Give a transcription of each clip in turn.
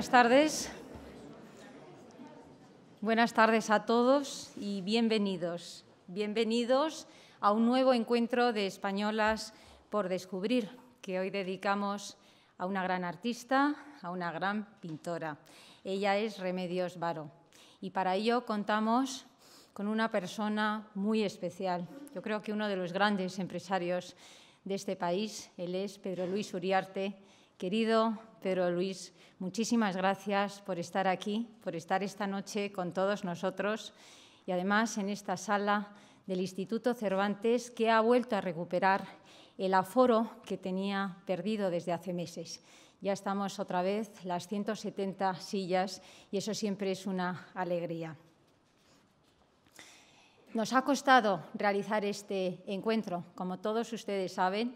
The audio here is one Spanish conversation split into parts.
buenas tardes. Buenas tardes a todos y bienvenidos. Bienvenidos a un nuevo encuentro de españolas por descubrir, que hoy dedicamos a una gran artista, a una gran pintora. Ella es Remedios Varo. Y para ello contamos con una persona muy especial. Yo creo que uno de los grandes empresarios de este país, él es Pedro Luis Uriarte Querido Pedro Luis, muchísimas gracias por estar aquí, por estar esta noche con todos nosotros y además en esta sala del Instituto Cervantes que ha vuelto a recuperar el aforo que tenía perdido desde hace meses. Ya estamos otra vez las 170 sillas y eso siempre es una alegría. Nos ha costado realizar este encuentro, como todos ustedes saben,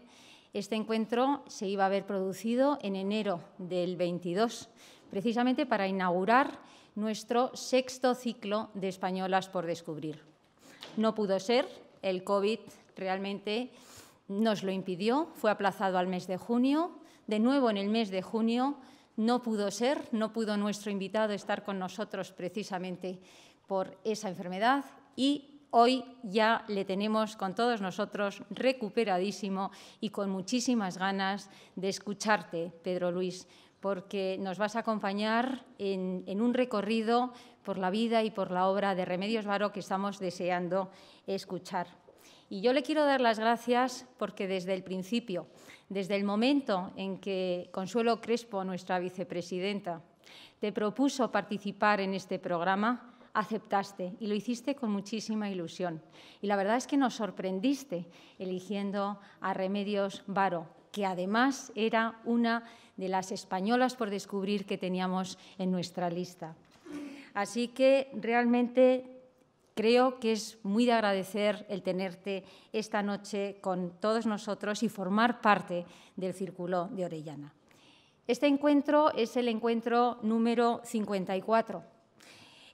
este encuentro se iba a haber producido en enero del 22, precisamente para inaugurar nuestro sexto ciclo de Españolas por Descubrir. No pudo ser, el COVID realmente nos lo impidió, fue aplazado al mes de junio, de nuevo en el mes de junio no pudo ser, no pudo nuestro invitado estar con nosotros precisamente por esa enfermedad y hoy ya le tenemos con todos nosotros recuperadísimo y con muchísimas ganas de escucharte, Pedro Luis, porque nos vas a acompañar en, un recorrido por la vida y por la obra de Remedios Varo que estamos deseando escuchar. Y yo le quiero dar las gracias porque desde el principio, desde el momento en que Consuelo Crespo, nuestra vicepresidenta, te propuso participar en este programa, aceptaste y lo hiciste con muchísima ilusión. Y la verdad es que nos sorprendiste eligiendo a Remedios Varo, que además era una de las españolas por descubrir que teníamos en nuestra lista. Así que realmente creo que es muy de agradecer el tenerte esta noche con todos nosotros y formar parte del Círculo de Orellana. Este encuentro es el encuentro número 54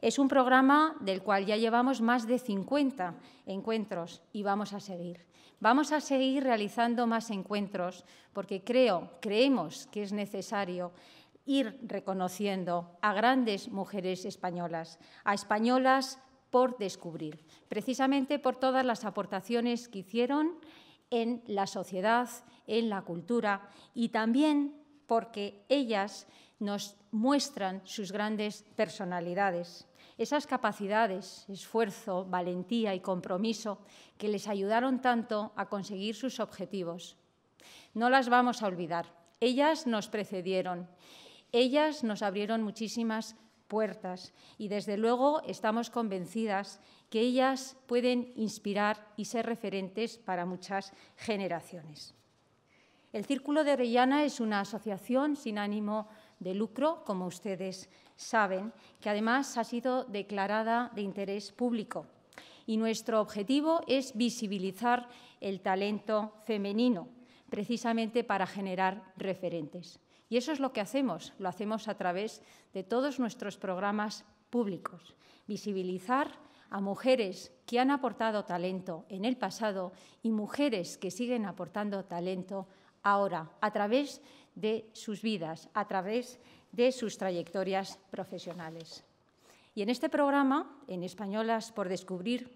es un programa del cual ya llevamos más de 50 encuentros y vamos a seguir. Vamos a seguir realizando más encuentros porque creo, creemos que es necesario ir reconociendo a grandes mujeres españolas, a españolas por descubrir, precisamente por todas las aportaciones que hicieron en la sociedad, en la cultura y también porque ellas nos muestran sus grandes personalidades, esas capacidades, esfuerzo, valentía y compromiso que les ayudaron tanto a conseguir sus objetivos. No las vamos a olvidar. Ellas nos precedieron, ellas nos abrieron muchísimas puertas y desde luego estamos convencidas que ellas pueden inspirar y ser referentes para muchas generaciones. El Círculo de rellana es una asociación sin ánimo de lucro, como ustedes saben, que además ha sido declarada de interés público. Y nuestro objetivo es visibilizar el talento femenino, precisamente para generar referentes. Y eso es lo que hacemos, lo hacemos a través de todos nuestros programas públicos. Visibilizar a mujeres que han aportado talento en el pasado y mujeres que siguen aportando talento ahora, a través de de sus vidas, a través de sus trayectorias profesionales. Y en este programa, en Españolas por Descubrir,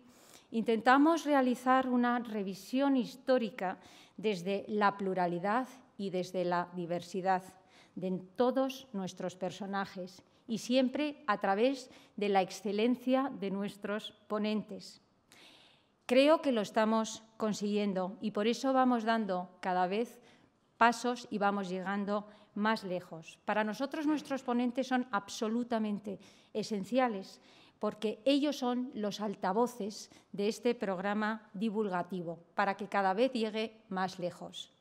intentamos realizar una revisión histórica desde la pluralidad y desde la diversidad de todos nuestros personajes y siempre a través de la excelencia de nuestros ponentes. Creo que lo estamos consiguiendo y por eso vamos dando cada vez pasos y vamos llegando más lejos. Para nosotros nuestros ponentes son absolutamente esenciales porque ellos son los altavoces de este programa divulgativo para que cada vez llegue más lejos.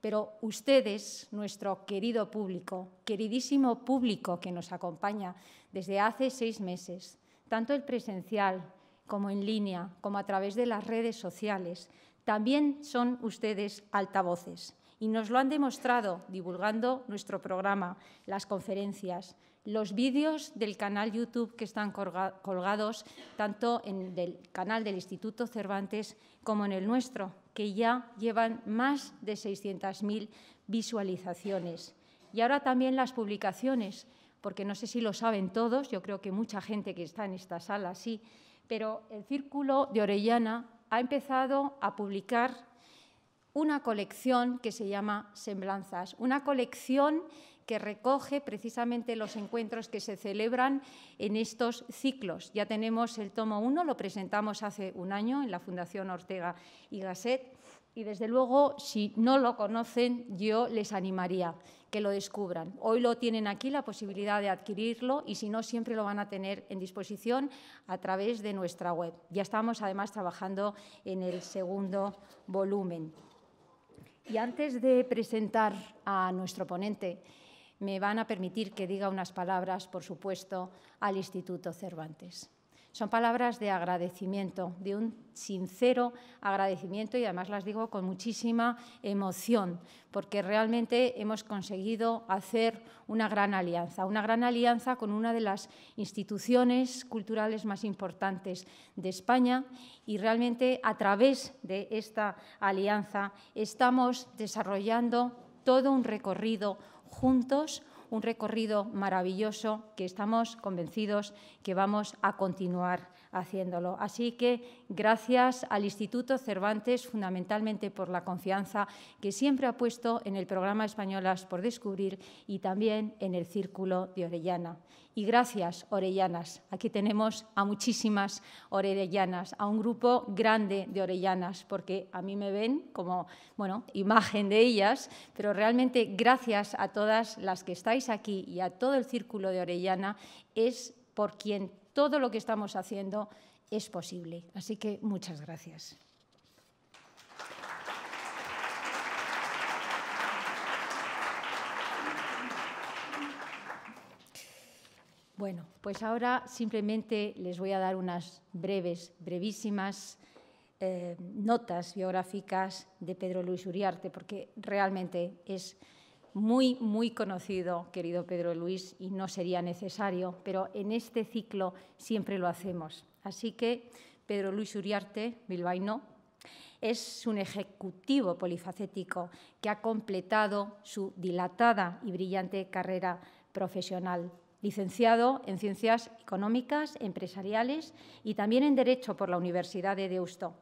Pero ustedes, nuestro querido público, queridísimo público que nos acompaña desde hace seis meses, tanto el presencial como en línea, como a través de las redes sociales, también son ustedes altavoces y nos lo han demostrado divulgando nuestro programa, las conferencias, los vídeos del canal YouTube que están colgados tanto en el canal del Instituto Cervantes como en el nuestro, que ya llevan más de 600.000 visualizaciones. Y ahora también las publicaciones, porque no sé si lo saben todos, yo creo que mucha gente que está en esta sala sí, pero el Círculo de Orellana ha empezado a publicar una colección que se llama Semblanzas, una colección que recoge precisamente los encuentros que se celebran en estos ciclos. Ya tenemos el tomo 1, lo presentamos hace un año en la Fundación Ortega y Gasset. Y desde luego, si no lo conocen, yo les animaría que lo descubran. Hoy lo tienen aquí la posibilidad de adquirirlo y si no, siempre lo van a tener en disposición a través de nuestra web. Ya estamos además trabajando en el segundo volumen. Y antes de presentar a nuestro ponente, me van a permitir que diga unas palabras, por supuesto, al Instituto Cervantes. Son palabras de agradecimiento, de un sincero agradecimiento y además las digo con muchísima emoción, porque realmente hemos conseguido hacer una gran alianza, una gran alianza con una de las instituciones culturales más importantes de España y realmente a través de esta alianza estamos desarrollando todo un recorrido juntos un recorrido maravilloso que estamos convencidos que vamos a continuar haciéndolo. Así que gracias al Instituto Cervantes, fundamentalmente por la confianza que siempre ha puesto en el programa Españolas por Descubrir y también en el Círculo de Orellana. Y gracias, Orellanas. Aquí tenemos a muchísimas Orellanas, a un grupo grande de Orellanas, porque a mí me ven como, bueno, imagen de ellas, pero realmente gracias a todas las que estáis aquí y a todo el Círculo de Orellana es por quien todo lo que estamos haciendo es posible. Así que muchas gracias. Bueno, pues ahora simplemente les voy a dar unas breves, brevísimas eh, notas biográficas de Pedro Luis Uriarte, porque realmente es muy, muy conocido, querido Pedro Luis, y no sería necesario, pero en este ciclo siempre lo hacemos. Así que Pedro Luis Uriarte, bilbaíno, es un ejecutivo polifacético que ha completado su dilatada y brillante carrera profesional. Licenciado en Ciencias Económicas, Empresariales y también en Derecho por la Universidad de Deusto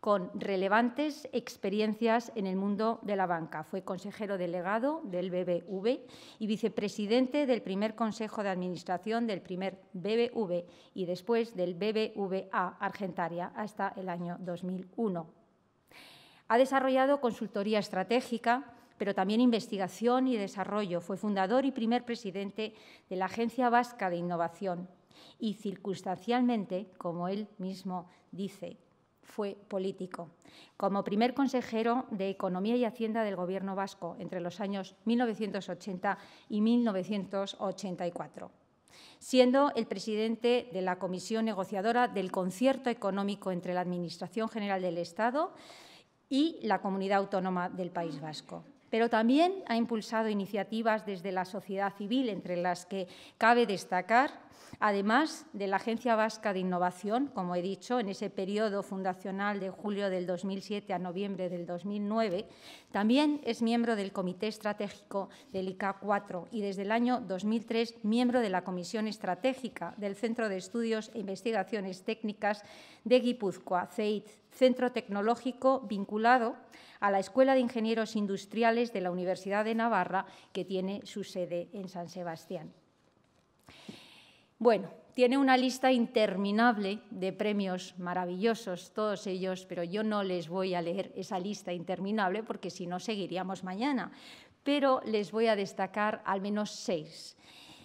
con relevantes experiencias en el mundo de la banca. Fue consejero delegado del BBV y vicepresidente del primer Consejo de Administración del primer BBV y después del BBVA Argentaria hasta el año 2001. Ha desarrollado consultoría estratégica, pero también investigación y desarrollo. Fue fundador y primer presidente de la Agencia Vasca de Innovación y circunstancialmente, como él mismo dice, fue político. Como primer consejero de Economía y Hacienda del Gobierno vasco entre los años 1980 y 1984, siendo el presidente de la Comisión Negociadora del Concierto Económico entre la Administración General del Estado y la Comunidad Autónoma del País Vasco pero también ha impulsado iniciativas desde la sociedad civil, entre las que cabe destacar Además de la Agencia Vasca de Innovación, como he dicho, en ese periodo fundacional de julio del 2007 a noviembre del 2009, también es miembro del Comité Estratégico del ICA4 y desde el año 2003 miembro de la Comisión Estratégica del Centro de Estudios e Investigaciones Técnicas de Guipúzcoa, CEIT, centro tecnológico vinculado a la Escuela de Ingenieros Industriales de la Universidad de Navarra, que tiene su sede en San Sebastián. Bueno, tiene una lista interminable de premios maravillosos, todos ellos, pero yo no les voy a leer esa lista interminable porque si no seguiríamos mañana, pero les voy a destacar al menos seis.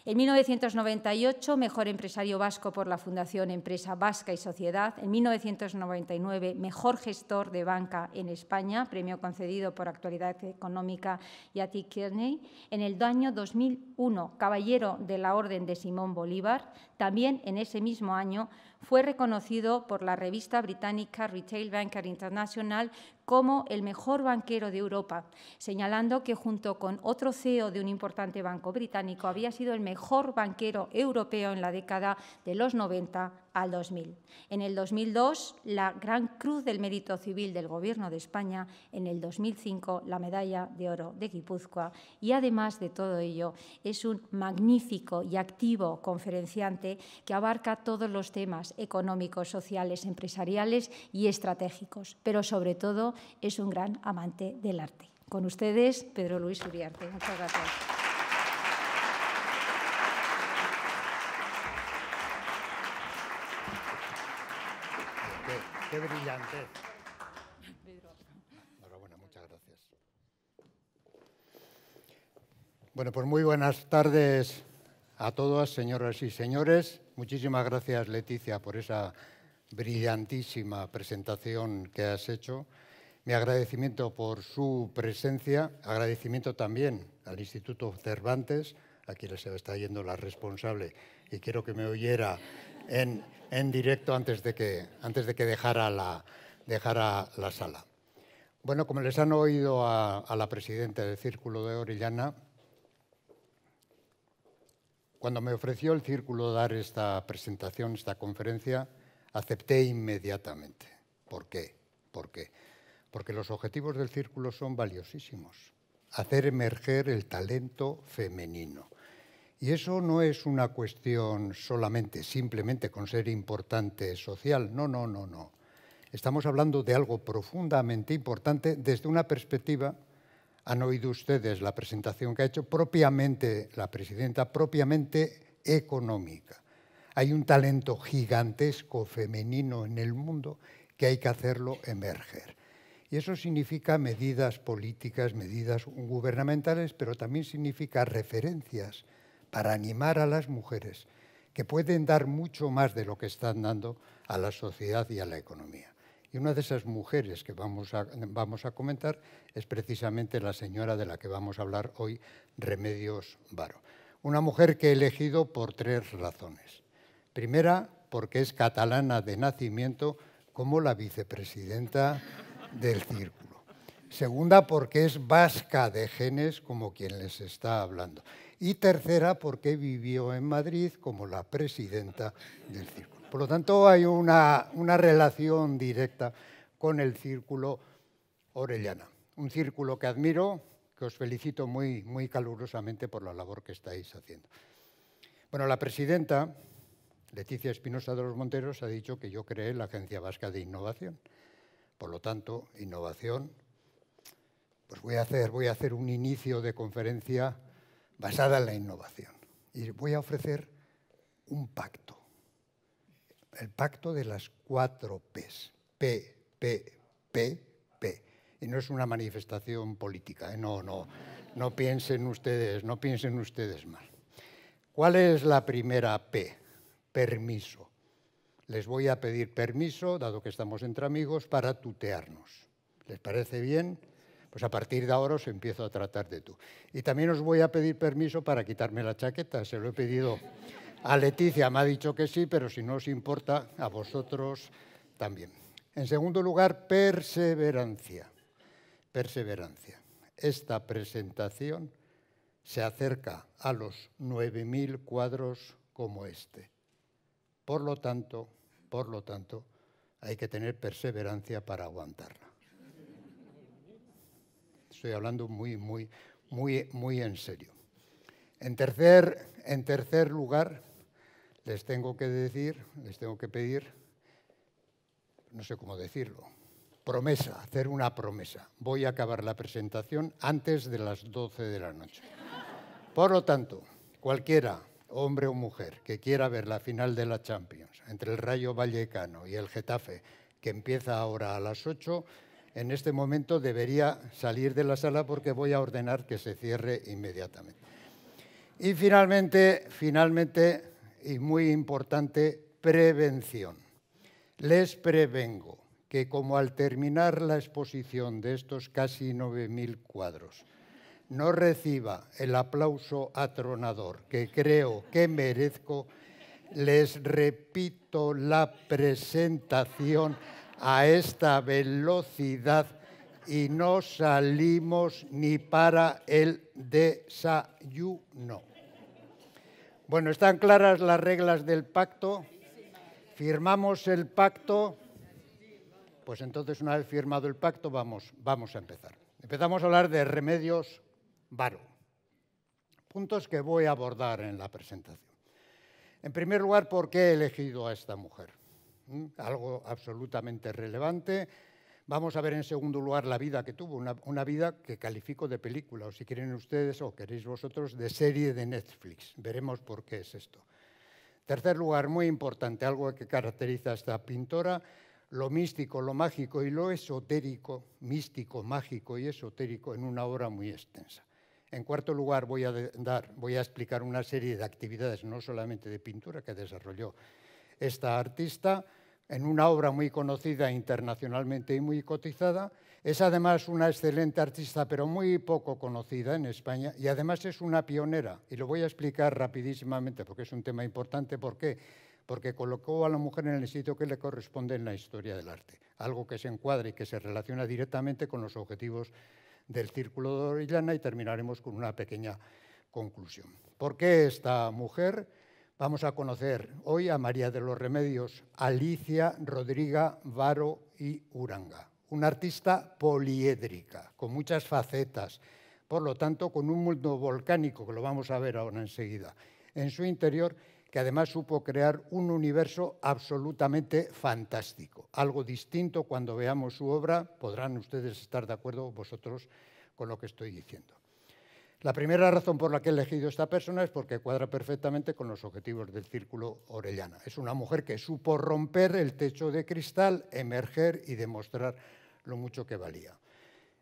En 1998, mejor empresario vasco por la Fundación Empresa Vasca y Sociedad. En 1999, mejor gestor de banca en España, premio concedido por Actualidad Económica y a En el año 2001, caballero de la Orden de Simón Bolívar. También en ese mismo año fue reconocido por la revista británica Retail Banker International como el mejor banquero de Europa, señalando que junto con otro CEO de un importante banco británico había sido el mejor banquero europeo en la década de los 90 al 2000. En el 2002, la Gran Cruz del Mérito Civil del Gobierno de España. En el 2005, la Medalla de Oro de Guipúzcoa. Y además de todo ello, es un magnífico y activo conferenciante que abarca todos los temas económicos, sociales, empresariales y estratégicos. Pero sobre todo, es un gran amante del arte. Con ustedes, Pedro Luis Uriarte. Muchas gracias. Qué brillante. muchas gracias. Bueno, pues muy buenas tardes a todas, señoras y señores. Muchísimas gracias, Leticia, por esa brillantísima presentación que has hecho. Mi agradecimiento por su presencia, agradecimiento también al Instituto Cervantes, a quienes se está yendo la responsable, y quiero que me oyera en, directo antes de que, antes de que dejara, la, la sala. Bueno, como les han oído a, la presidenta del Círculo de Orellana, cuando me ofreció el Círculo dar esta presentación, esta conferencia, acepté inmediatamente. ¿Por qué? ¿Por qué? Porque los objetivos del Círculo son valiosísimos. Hacer emerger el talento femenino. Y eso no es una cuestión solamente, simplemente con ser importante social. No, no, no, no. Estamos hablando de algo profundamente importante desde una perspectiva, han oído ustedes la presentación que ha hecho propiamente la presidenta, propiamente económica. Hay un talento gigantesco femenino en el mundo que hay que hacerlo emerger. Y eso significa medidas políticas, medidas gubernamentales, pero también significa referencias para animar a las mujeres que pueden dar mucho más de lo que están dando a la sociedad y a la economía. Y una de esas mujeres que vamos a, vamos a comentar es precisamente la señora de la que vamos a hablar hoy, Remedios Varo. Una mujer que he elegido por tres razones. Primera, porque es catalana de nacimiento como la vicepresidenta del círculo. Segunda, porque es vasca de genes como quien les está hablando y tercera porque vivió en Madrid como la presidenta del círculo. Por lo tanto, hay una, relación directa con el círculo Orellana, un círculo que admiro, que os felicito muy, muy calurosamente por la labor que estáis haciendo. Bueno, la presidenta, Leticia Espinosa de los Monteros, ha dicho que yo creé la Agencia Vasca de Innovación. Por lo tanto, innovación, pues voy a hacer, voy a hacer un inicio de conferencia basada en la innovación. Y voy a ofrecer un pacto, el pacto de las cuatro Ps, P, P, P, P. Y no es una manifestación política, ¿eh? no, no, no piensen ustedes, no piensen ustedes mal. ¿Cuál es la primera P? Permiso. Les voy a pedir permiso, dado que estamos entre amigos, para tutearnos. ¿Les parece bien? Pues a partir de ahora os empiezo a tratar de tú. Y también os voy a pedir permiso para quitarme la chaqueta, se lo he pedido a Leticia, me ha dicho que sí, pero si no os importa, a vosotros también. En segundo lugar, perseverancia. Perseverancia. Esta presentación se acerca a los 9.000 cuadros como este. Por lo tanto, por lo tanto, hay que tener perseverancia para aguantarla estoy hablando muy, muy, muy, muy en serio. En tercer, en tercer lugar, les tengo que decir, les tengo que pedir, no sé cómo decirlo, promesa, hacer una promesa. Voy a acabar la presentación antes de las 12 de la noche. Por lo tanto, cualquiera, hombre o mujer, que quiera ver la final de la Champions entre el Rayo Vallecano y el Getafe, que empieza ahora a las 8, en este momento debería salir de la sala porque voy a ordenar que se cierre inmediatamente. Y finalmente, finalmente, y muy importante, prevención. Les prevengo que como al terminar la exposición de estos casi 9.000 cuadros, no reciba el aplauso atronador que creo que merezco, les repito la presentación a esta velocidad y no salimos ni para el desayuno. Bueno, ¿están claras las reglas del pacto? ¿Firmamos el pacto? Pues entonces una vez firmado el pacto vamos, vamos a empezar. Empezamos a hablar de remedios varo. Puntos que voy a abordar en la presentación. En primer lugar, ¿por qué he elegido a esta mujer? Mm, algo absolutamente relevante. Vamos a ver en segundo lugar la vida que tuvo, una, vida que califico de película, o si quieren ustedes o queréis vosotros, de serie de Netflix. Veremos por qué es esto. Tercer lugar, muy importante, algo que caracteriza a esta pintora, lo místico, lo mágico y lo esotérico, místico, mágico y esotérico en una obra muy extensa. En cuarto lugar, voy a, dar, voy a explicar una serie de actividades, no solamente de pintura, que desarrolló esta artista en una obra muy conocida internacionalmente y muy cotizada. Es además una excelente artista, pero muy poco conocida en España, y además es una pionera. Y lo voy a explicar rapidísimamente, porque es un tema importante. ¿Por qué? Porque colocó a la mujer en el sitio que le corresponde en la historia del arte, algo que se encuadra y que se relaciona directamente con los objetivos del Círculo de Orellana, y terminaremos con una pequeña conclusión. ¿Por qué esta mujer? Vamos a conocer hoy a María de los Remedios, Alicia, Rodríguez Varo y Uranga. Una artista poliédrica, con muchas facetas, por lo tanto con un mundo volcánico, que lo vamos a ver ahora enseguida, en su interior, que además supo crear un universo absolutamente fantástico. Algo distinto cuando veamos su obra, podrán ustedes estar de acuerdo vosotros con lo que estoy diciendo. La primera razón por la que he elegido esta persona es porque cuadra perfectamente con los objetivos del Círculo Orellana. Es una mujer que supo romper el techo de cristal, emerger y demostrar lo mucho que valía.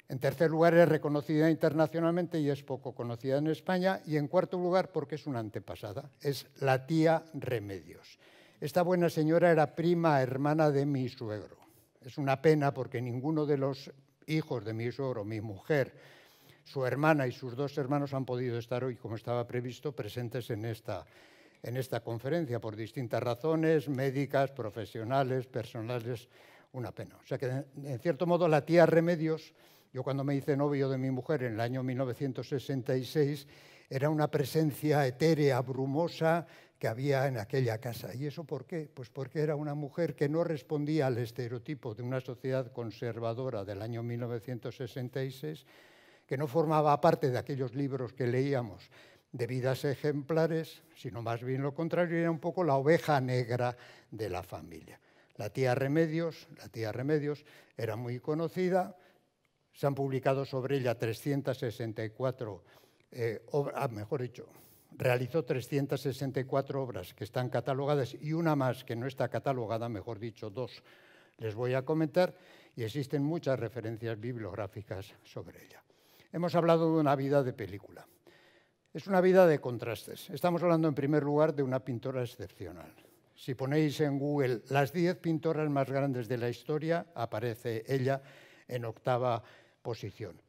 En tercer lugar, es reconocida internacionalmente y es poco conocida en España. Y en cuarto lugar, porque es una antepasada, es la tía Remedios. Esta buena señora era prima hermana de mi suegro. Es una pena porque ninguno de los hijos de mi suegro, mi mujer, su hermana y sus dos hermanos han podido estar hoy, como estaba previsto, presentes en esta, en esta conferencia por distintas razones, médicas, profesionales, personales, una pena. O sea que, en cierto modo, la tía Remedios, yo cuando me hice novio de mi mujer en el año 1966, era una presencia etérea, brumosa, que había en aquella casa. ¿Y eso por qué? Pues porque era una mujer que no respondía al estereotipo de una sociedad conservadora del año 1966, que no formaba parte de aquellos libros que leíamos de vidas ejemplares, sino más bien lo contrario, era un poco la oveja negra de la familia. La tía Remedios, la tía Remedios era muy conocida, se han publicado sobre ella 364, eh, obras, ah, mejor dicho, realizó 364 obras que están catalogadas y una más que no está catalogada, mejor dicho, dos les voy a comentar, y existen muchas referencias bibliográficas sobre ella. Hemos hablado de una vida de película. Es una vida de contrastes. Estamos hablando en primer lugar de una pintora excepcional. Si ponéis en Google las 10 pintoras más grandes de la historia, aparece ella en octava posición.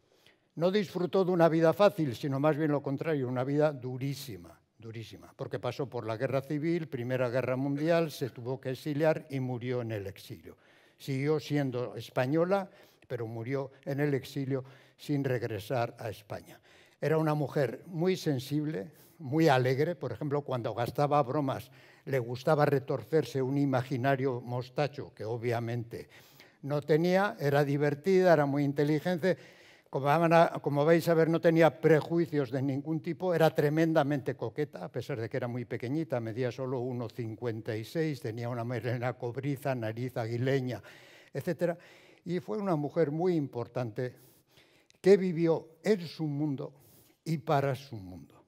No disfrutó de una vida fácil, sino más bien lo contrario, una vida durísima, durísima, porque pasó por la guerra civil, Primera Guerra Mundial, se tuvo que exiliar y murió en el exilio. Siguió siendo española, pero murió en el exilio sin regresar a España. Era una mujer muy sensible, muy alegre, por ejemplo, cuando gastaba bromas le gustaba retorcerse un imaginario mostacho que obviamente no tenía, era divertida, era muy inteligente, como, vais a ver no tenía prejuicios de ningún tipo, era tremendamente coqueta, a pesar de que era muy pequeñita, medía solo 1,56, tenía una melena cobriza, nariz aguileña, etc. Y fue una mujer muy importante que vivió en su mundo y para su mundo,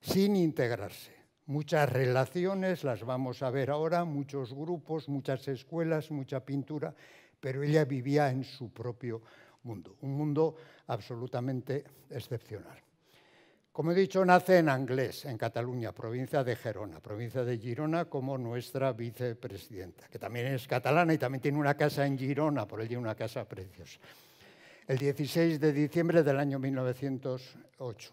sin integrarse. Muchas relaciones, las vamos a ver ahora, muchos grupos, muchas escuelas, mucha pintura, pero ella vivía en su propio mundo, un mundo absolutamente excepcional. Como he dicho, nace en Anglés, en Cataluña, provincia de Gerona, provincia de Girona, como nuestra vicepresidenta, que también es catalana y también tiene una casa en Girona, por ello una casa preciosa el 16 de diciembre del año 1908.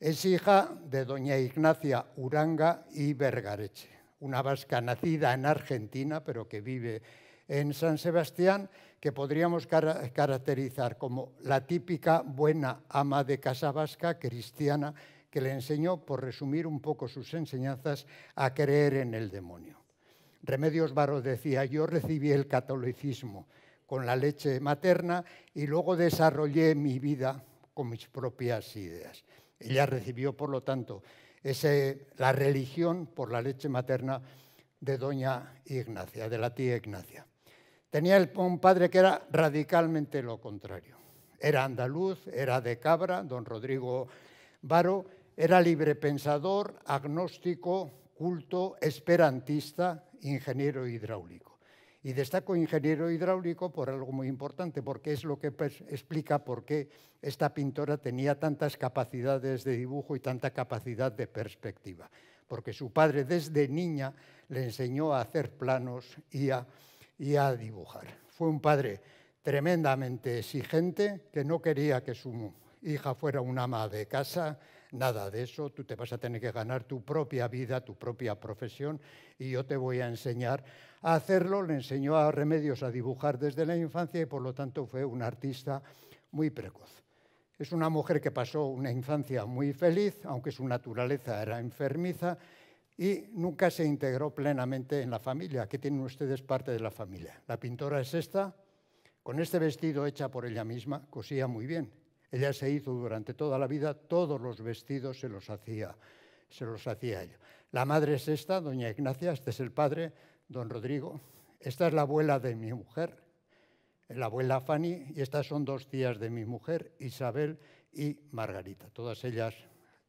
Es hija de doña Ignacia Uranga y Vergareche, una vasca nacida en Argentina, pero que vive en San Sebastián, que podríamos caracterizar como la típica buena ama de casa vasca cristiana que le enseñó, por resumir un poco sus enseñanzas, a creer en el demonio. Remedios barros decía, yo recibí el catolicismo con la leche materna y luego desarrollé mi vida con mis propias ideas. Ella recibió, por lo tanto, ese, la religión por la leche materna de doña Ignacia, de la tía Ignacia. Tenía un padre que era radicalmente lo contrario. Era andaluz, era de cabra, don Rodrigo Varo, era pensador, agnóstico, culto, esperantista, ingeniero hidráulico. Y destaco ingeniero hidráulico por algo muy importante, porque es lo que pues, explica por qué esta pintora tenía tantas capacidades de dibujo y tanta capacidad de perspectiva. Porque su padre desde niña le enseñó a hacer planos y a, dibujar. Fue un padre tremendamente exigente, que no quería que su hija fuera una ama de casa, nada de eso, tú te vas a tener que ganar tu propia vida, tu propia profesión, y yo te voy a enseñar a hacerlo, le enseñó a Remedios a dibujar desde la infancia y por lo tanto fue una artista muy precoz. Es una mujer que pasó una infancia muy feliz, aunque su naturaleza era enfermiza, y nunca se integró plenamente en la familia. Aquí tienen ustedes parte de la familia. La pintora es esta, con este vestido hecha por ella misma, cosía muy bien. Ella se hizo durante toda la vida, todos los vestidos se los hacía, se los hacía ella. La madre es esta, doña Ignacia, este es el padre, don Rodrigo, esta es la abuela de mi mujer, la abuela Fanny, y estas son dos tías de mi mujer, Isabel y Margarita, todas ellas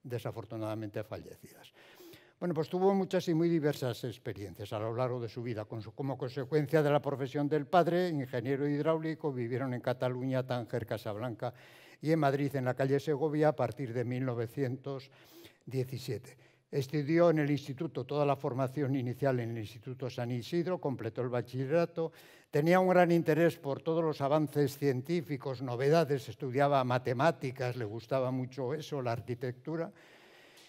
desafortunadamente fallecidas. Bueno, pues tuvo muchas y muy diversas experiencias a lo largo de su vida. como consecuencia de la profesión del padre, ingeniero hidráulico, vivieron en Cataluña, Tánger, Casablanca y en Madrid, en la calle Segovia, a partir de 1917. Estudió en el instituto toda la formación inicial en el Instituto San Isidro, completó el bachillerato, tenía un gran interés por todos los avances científicos, novedades, estudiaba matemáticas, le gustaba mucho eso, la arquitectura.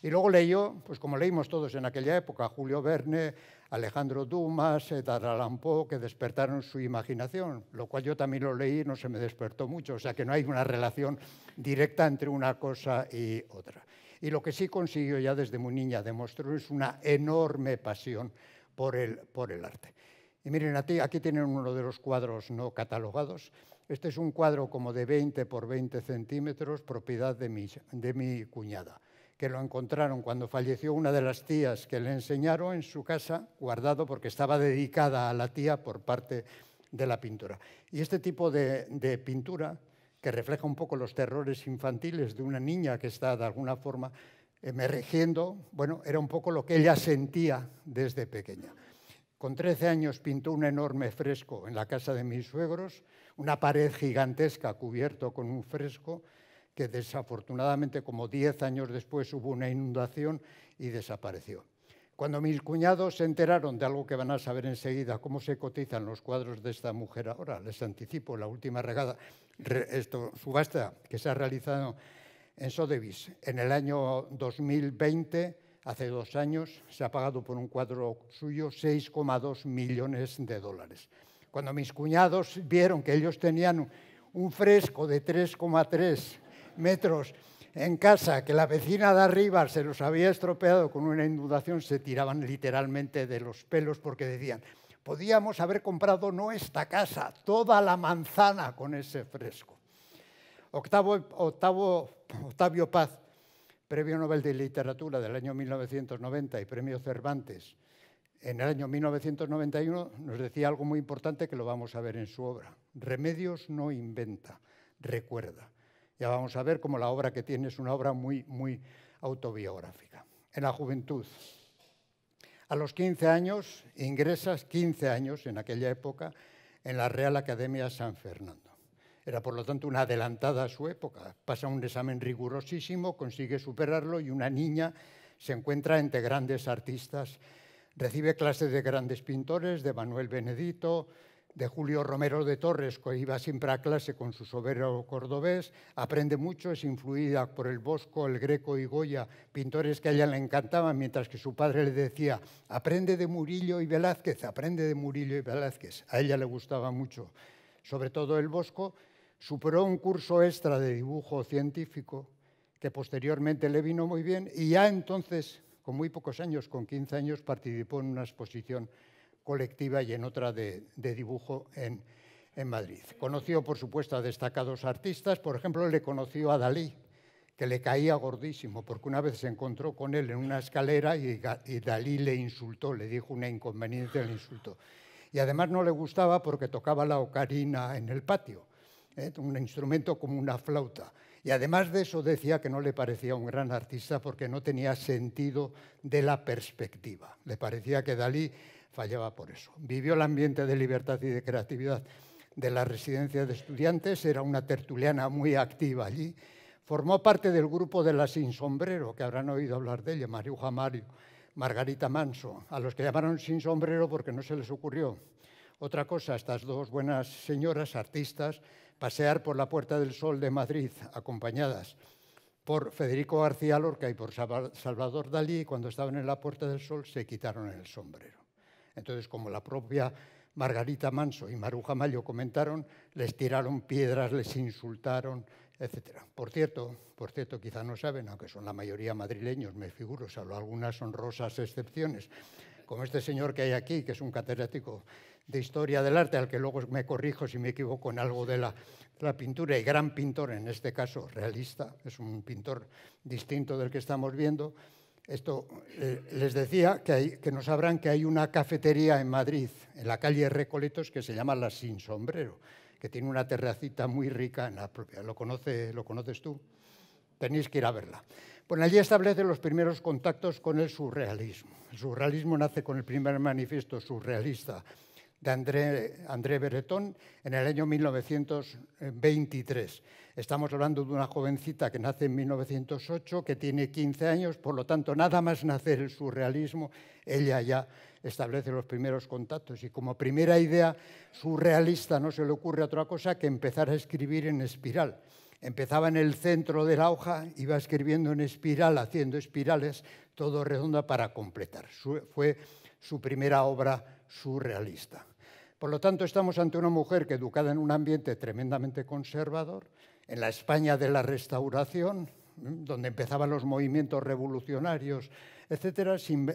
Y luego leyó, pues como leímos todos en aquella época, Julio Verne, Alejandro Dumas, Edgar Poe, que despertaron su imaginación, lo cual yo también lo leí y no se me despertó mucho, o sea que no hay una relación directa entre una cosa y otra. Y lo que sí consiguió ya desde muy niña demostró es una enorme pasión por el, por el arte. Y miren, aquí, aquí tienen uno de los cuadros no catalogados. Este es un cuadro como de 20 por 20 centímetros, propiedad de mi, de mi cuñada, que lo encontraron cuando falleció una de las tías que le enseñaron en su casa, guardado porque estaba dedicada a la tía por parte de la pintura. Y este tipo de pintura que refleja un poco los terrores infantiles de una niña que está de alguna forma emergiendo, eh, bueno, era un poco lo que ella sentía desde pequeña. Con 13 años pintó un enorme fresco en la casa de mis suegros, una pared gigantesca cubierto con un fresco que desafortunadamente como 10 años después hubo una inundación y desapareció. Cuando mis cuñados se enteraron de algo que van a saber enseguida, cómo se cotizan los cuadros de esta mujer ahora, les anticipo la última regada, esto, subasta que se ha realizado en Sotheby's en el año 2020, hace dos años, se ha pagado por un cuadro suyo 6,2 millones de dólares. Cuando mis cuñados vieron que ellos tenían un fresco de 3,3 metros en casa que la vecina de arriba se los había estropeado con una inundación, se tiraban literalmente de los pelos porque decían, podíamos haber comprado no esta casa, toda la manzana con ese fresco. Octavio Paz, Premio Nobel de Literatura del año 1990 y Premio Cervantes en el año 1991, nos decía algo muy importante que lo vamos a ver en su obra. Remedios no inventa, recuerda. Ya vamos a ver cómo la obra que tiene es una obra muy, muy autobiográfica. En la juventud. A los 15 años, ingresas 15 años en aquella época en la Real Academia San Fernando. Era, por lo tanto, una adelantada a su época. Pasa un examen rigurosísimo, consigue superarlo y una niña se encuentra entre grandes artistas. Recibe clases de grandes pintores, de Manuel Benedito, de Julio Romero de Torres, que iba siempre a clase con su soberano cordobés, aprende mucho, es influida por el Bosco, el Greco y Goya, pintores que a ella le encantaban, mientras que su padre le decía, aprende de Murillo y Velázquez, aprende de Murillo y Velázquez. A ella le gustaba mucho, sobre todo el Bosco. Superó un curso extra de dibujo científico que posteriormente le vino muy bien y ya entonces, con muy pocos años, con 15 años, participó en una exposición colectiva y en otra de, dibujo en, Madrid. Conoció, por supuesto, a destacados artistas, por ejemplo, le conoció a Dalí, que le caía gordísimo, porque una vez se encontró con él en una escalera y, Dalí le insultó, le dijo una inconveniente, le insultó. Y además no le gustaba porque tocaba la ocarina en el patio, ¿eh? un instrumento como una flauta. Y además de eso decía que no le parecía un gran artista porque no tenía sentido de la perspectiva. Le parecía que Dalí fallaba por eso. Vivió el ambiente de libertad y de creatividad de la residencia de estudiantes, era una tertuliana muy activa allí, formó parte del grupo de la Sin Sombrero, que habrán oído hablar de ella, Mariuja Mario, Margarita Manso, a los que llamaron Sin Sombrero porque no se les ocurrió otra cosa, estas dos buenas señoras artistas pasear por la Puerta del Sol de Madrid, acompañadas por Federico García Lorca y por Salvador Dalí, cuando estaban en la Puerta del Sol se quitaron el sombrero. Entonces, como la propia Margarita Manso y Maruja Mayo comentaron, les tiraron piedras, les insultaron, etc. Por cierto, por cierto, quizá no saben, aunque son la mayoría madrileños, me figuro, salvo algunas honrosas excepciones, como este señor que hay aquí, que es un catedrático de historia del arte, al que luego me corrijo si me equivoco en algo de la, de la, pintura, y gran pintor, en este caso realista, es un pintor distinto del que estamos viendo, esto eh, les decía que, no sabrán que hay una cafetería en Madrid, en la calle Recoletos, que se llama La Sin Sombrero, que tiene una terracita muy rica en la propia. ¿Lo, conoce, ¿Lo conoces tú? Tenéis que ir a verla. Bueno, allí establece los primeros contactos con el surrealismo. El surrealismo nace con el primer manifiesto surrealista de André, Berretón, en el año 1923. Estamos hablando de una jovencita que nace en 1908, que tiene 15 años, por lo tanto, nada más nacer el surrealismo, ella ya establece los primeros contactos. Y como primera idea surrealista no se le ocurre otra cosa que empezar a escribir en espiral. Empezaba en el centro de la hoja, iba escribiendo en espiral, haciendo espirales, todo redonda para completar. fue su primera obra surrealista. Por lo tanto, estamos ante una mujer que educada en un ambiente tremendamente conservador, en la España de la Restauración, donde empezaban los movimientos revolucionarios, etcétera, em,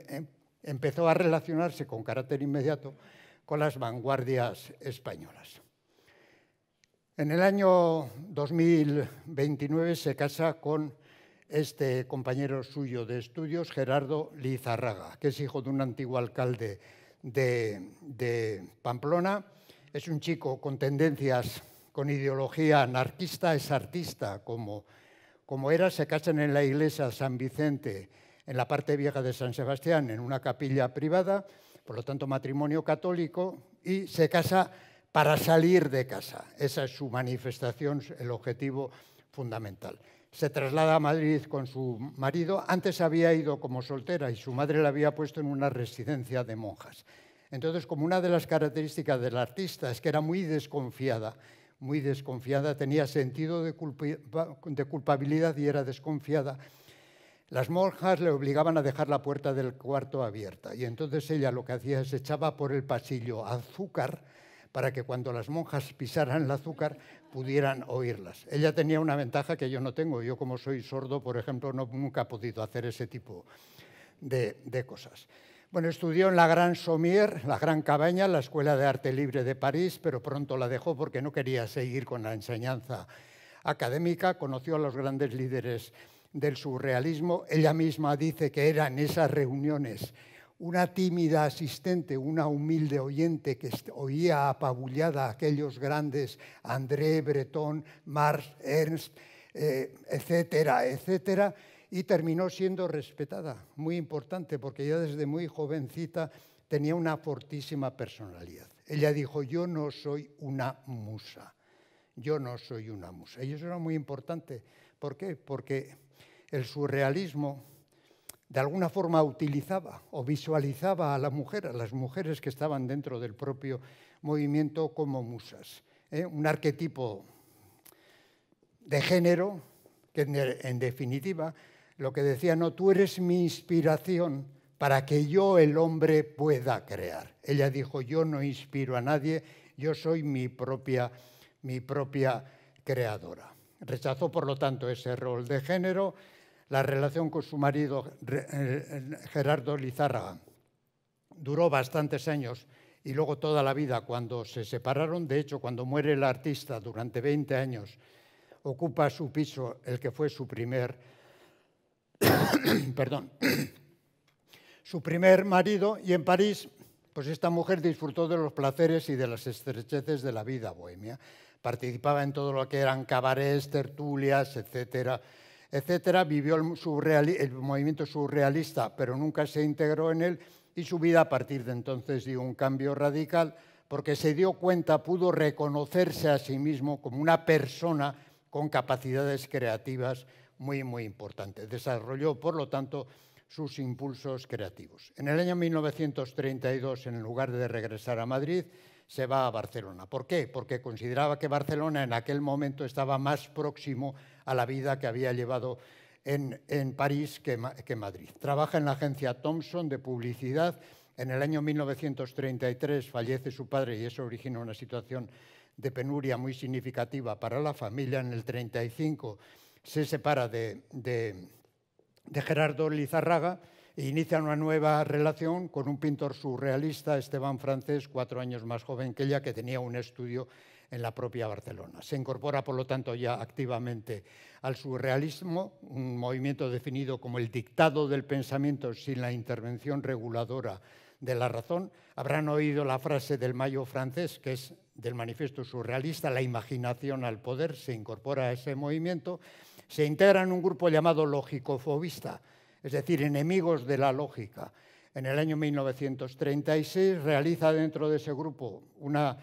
empezó a relacionarse con carácter inmediato con las vanguardias españolas. En el año 2029 se casa con este compañero suyo de estudios, Gerardo Lizarraga, que es hijo de un antiguo alcalde de, Pamplona. Es un chico con tendencias, con ideología anarquista, es artista, como, como era, se casan en la iglesia San Vicente, en la parte vieja de San Sebastián, en una capilla privada, por lo tanto matrimonio católico, y se casa para salir de casa. Esa es su manifestación, el objetivo fundamental se traslada a Madrid con su marido. Antes había ido como soltera y su madre la había puesto en una residencia de monjas. Entonces, como una de las características del artista es que era muy desconfiada, muy desconfiada, tenía sentido de, de culpabilidad y era desconfiada, las monjas le obligaban a dejar la puerta del cuarto abierta y entonces ella lo que hacía es echaba por el pasillo azúcar para que cuando las monjas pisaran el azúcar pudieran oírlas. Ella tenía una ventaja que yo no tengo. Yo como soy sordo, por ejemplo, no, nunca he podido hacer ese tipo de, cosas. Bueno, estudió en la Gran Somier, la Gran Cabaña, la Escuela de Arte Libre de París, pero pronto la dejó porque no quería seguir con la enseñanza académica. Conoció a los grandes líderes del surrealismo. Ella misma dice que eran esas reuniones una tímida asistente, una humilde oyente que oía apabullada a aquellos grandes, André Breton, Marx, Ernst, eh, etcétera, etcétera, y terminó siendo respetada, muy importante, porque ya desde muy jovencita tenía una fortísima personalidad. Ella dijo, yo no soy una musa, yo no soy una musa. Y eso era muy importante. ¿Por qué? Porque el surrealismo de alguna forma utilizaba o visualizaba a la mujer, a las mujeres que estaban dentro del propio movimiento como musas. ¿eh? Un arquetipo de género que en definitiva lo que decía, no, tú eres mi inspiración para que yo, el hombre, pueda crear. Ella dijo, yo no inspiro a nadie, yo soy mi propia, mi propia creadora. Rechazó, por lo tanto, ese rol de género la relación con su marido eh, Gerardo Lizárraga duró bastantes años y luego toda la vida cuando se separaron. De hecho, cuando muere el artista durante 20 años, ocupa su piso el que fue su primer, su primer marido y en París, pues esta mujer disfrutó de los placeres y de las estrecheces de la vida bohemia. Participaba en todo lo que eran cabarets, tertulias, etcétera etcétera, vivió el, el, movimiento surrealista, pero nunca se integró en él y su vida a partir de entonces dio un cambio radical porque se dio cuenta, pudo reconocerse a sí mismo como una persona con capacidades creativas muy, muy importantes. Desarrolló, por lo tanto, sus impulsos creativos. En el año 1932, en lugar de regresar a Madrid, se va a Barcelona. ¿Por qué? Porque consideraba que Barcelona en aquel momento estaba más próximo a la vida que había llevado en, París que, Madrid. Trabaja en la agencia Thompson de publicidad. En el año 1933 fallece su padre y eso origina una situación de penuria muy significativa para la familia. En el 35 se separa de, de Gerardo Lizarraga e inicia una nueva relación con un pintor surrealista, Esteban Francés, cuatro años más joven que ella, que tenía un estudio en la propia Barcelona. Se incorpora, por lo tanto, ya activamente al surrealismo, un movimiento definido como el dictado del pensamiento sin la intervención reguladora de la razón. Habrán oído la frase del Mayo francés, que es del manifiesto surrealista, la imaginación al poder, se incorpora a ese movimiento. Se integra en un grupo llamado logicofobista, es decir, enemigos de la lógica. En el año 1936 realiza dentro de ese grupo una,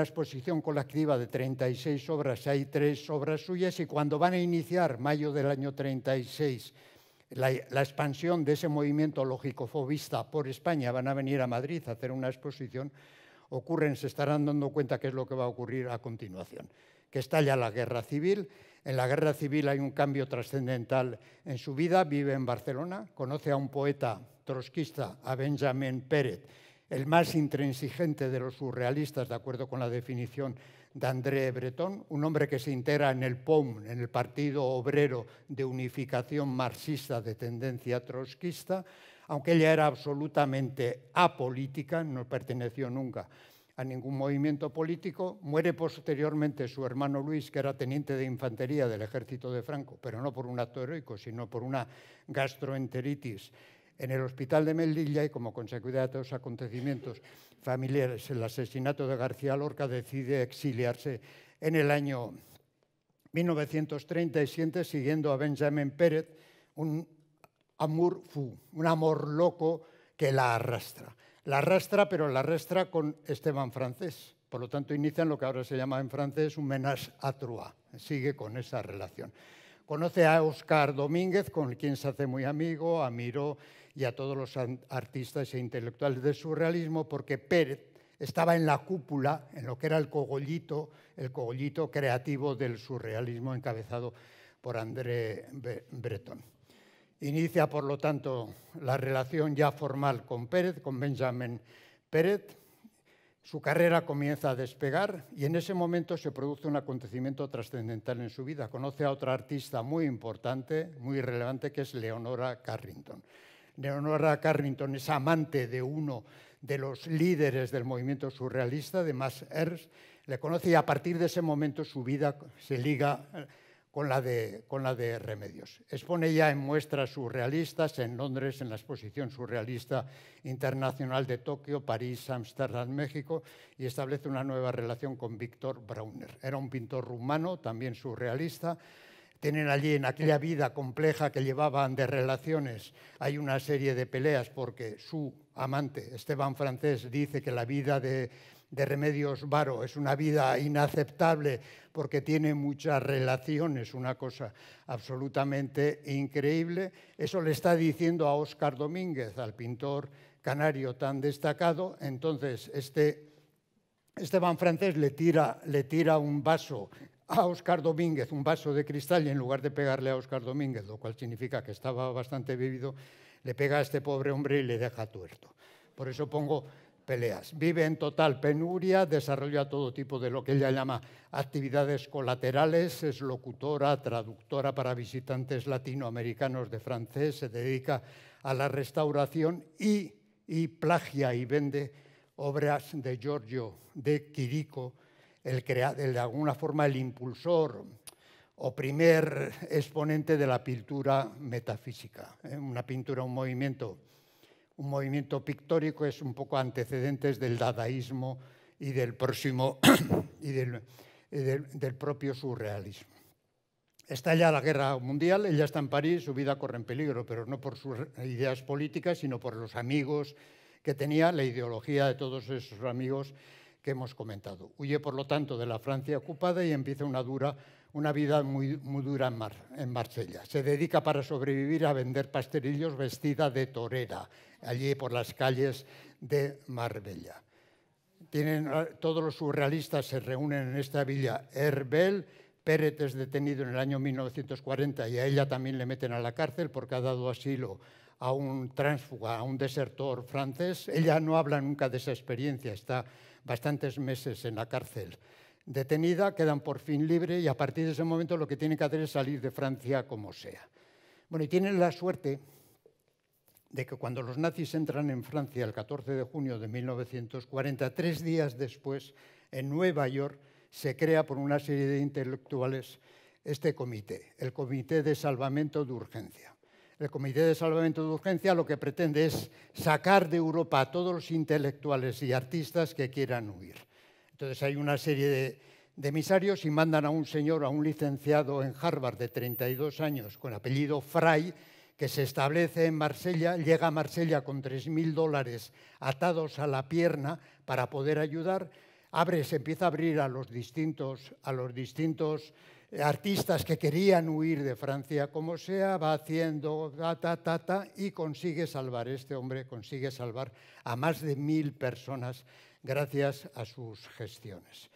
exposición colectiva de 36 obras, hay tres obras suyas y cuando van a iniciar, mayo del año 36, la, la, expansión de ese movimiento lógico-fobista por España, van a venir a Madrid a hacer una exposición, ocurren, se estarán dando cuenta qué es lo que va a ocurrir a continuación, que estalla la guerra civil en la guerra civil hay un cambio trascendental en su vida, vive en Barcelona, conoce a un poeta trotskista, a Benjamin Pérez, el más intransigente de los surrealistas, de acuerdo con la definición de André Breton, un hombre que se integra en el POM, en el Partido Obrero de Unificación Marxista de tendencia trotskista, aunque ella era absolutamente apolítica, no perteneció nunca a ningún movimiento político, muere posteriormente su hermano Luis, que era teniente de infantería del ejército de Franco, pero no por un acto heroico, sino por una gastroenteritis en el hospital de Melilla y como consecuencia de todos los acontecimientos familiares, el asesinato de García Lorca decide exiliarse en el año 1937 siguiendo a Benjamin Pérez, un amor un amor loco que la arrastra. La arrastra, pero la arrastra con Esteban francés. Por lo tanto, inician lo que ahora se llama en francés un menage à trois. Sigue con esa relación. Conoce a Oscar Domínguez, con quien se hace muy amigo, a Miro y a todos los artistas e intelectuales del surrealismo, porque Pérez estaba en la cúpula, en lo que era el cogollito, el cogollito creativo del surrealismo encabezado por André Breton. Inicia, por lo tanto, la relación ya formal con Pérez, con Benjamin Pérez. Su carrera comienza a despegar y en ese momento se produce un acontecimiento trascendental en su vida. Conoce a otra artista muy importante, muy relevante, que es Leonora Carrington. Leonora Carrington es amante de uno de los líderes del movimiento surrealista, de Max Ernst. Le conoce y a partir de ese momento su vida se liga con la de, con la de Remedios. Expone ya en muestras surrealistas en Londres, en la exposición surrealista internacional de Tokio, París, Ámsterdam, México, y establece una nueva relación con Víctor Brauner. Era un pintor rumano, también surrealista. Tienen allí en aquella vida compleja que llevaban de relaciones, hay una serie de peleas porque su amante, Esteban Francés, dice que la vida de de remedios varo, es una vida inaceptable porque tiene muchas relaciones, una cosa absolutamente increíble. Eso le está diciendo a Óscar Domínguez, al pintor canario tan destacado. Entonces, este Esteban francés le tira, le tira un vaso a Óscar Domínguez, un vaso de cristal, y en lugar de pegarle a Óscar Domínguez, lo cual significa que estaba bastante vivido, le pega a este pobre hombre y le deja tuerto. Por eso pongo Vive en total penuria, desarrolla todo tipo de lo que ella llama actividades colaterales, es locutora, traductora para visitantes latinoamericanos de francés, se dedica a la restauración y, plagia y vende obras de Giorgio de Quirico, el de alguna forma el impulsor o primer exponente de la pintura metafísica, ¿eh? una pintura, un movimiento un movimiento pictórico, es un poco antecedentes del dadaísmo y del próximo y del, propio surrealismo. Está ya la guerra mundial, ella está en París, su vida corre en peligro, pero no por sus ideas políticas, sino por los amigos que tenía, la ideología de todos esos amigos que hemos comentado. Huye, por lo tanto, de la Francia ocupada y empieza una, dura, una vida muy, muy dura en, Mar, en Marsella. Se dedica para sobrevivir a vender pastelillos vestida de torera allí por las calles de Marbella. Tienen, ah, todos los surrealistas se reúnen en esta villa Herbel. Pérez es detenido en el año 1940 y a ella también le meten a la cárcel porque ha dado asilo a un tránsfuga, a un desertor francés. Ella no habla nunca de esa experiencia, está bastantes meses en la cárcel detenida, quedan por fin libre y a partir de ese momento lo que tiene que hacer es salir de Francia como sea. Bueno, y tienen la suerte de que cuando los nazis entran en Francia el 14 de junio de 1943 días después, en Nueva York, se crea por una serie de intelectuales este comité, el Comité de Salvamento de Urgencia. El Comité de Salvamento de Urgencia lo que pretende es sacar de Europa a todos los intelectuales y artistas que quieran huir. Entonces hay una serie de, de emisarios y mandan a un señor, a un licenciado en Harvard de 32 años con apellido Fry, que se establece en Marsella, llega a Marsella con 3.000 dólares atados a la pierna para poder ayudar, abre, se empieza a abrir a los distintos, a los distintos eh, artistas que querían huir de Francia, como sea, va haciendo ta, ta, y consigue salvar, este hombre consigue salvar a más de mil personas gracias a sus gestiones.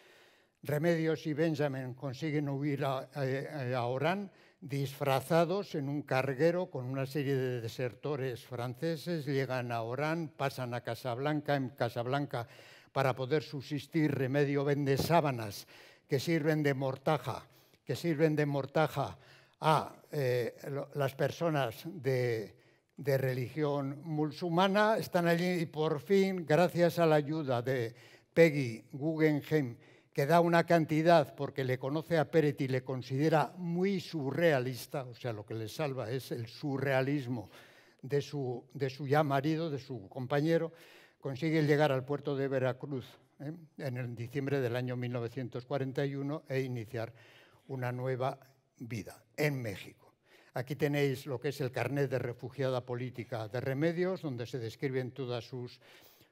Remedios y Benjamin consiguen huir a, eh, a Orán, disfrazados en un carguero con una serie de desertores franceses, llegan a Orán, pasan a Casablanca, en Casablanca para poder subsistir remedio vende sábanas que sirven de mortaja, que sirven de mortaja a eh, las personas de, de religión musulmana, están allí y por fin, gracias a la ayuda de Peggy Guggenheim, que da una cantidad porque le conoce a Peretti y le considera muy surrealista, o sea, lo que le salva es el surrealismo de su, de su ya marido, de su compañero, consigue llegar al puerto de Veracruz ¿eh? en diciembre del año 1941 e iniciar una nueva vida en México. Aquí tenéis lo que es el carnet de refugiada política de Remedios, donde se describen todas sus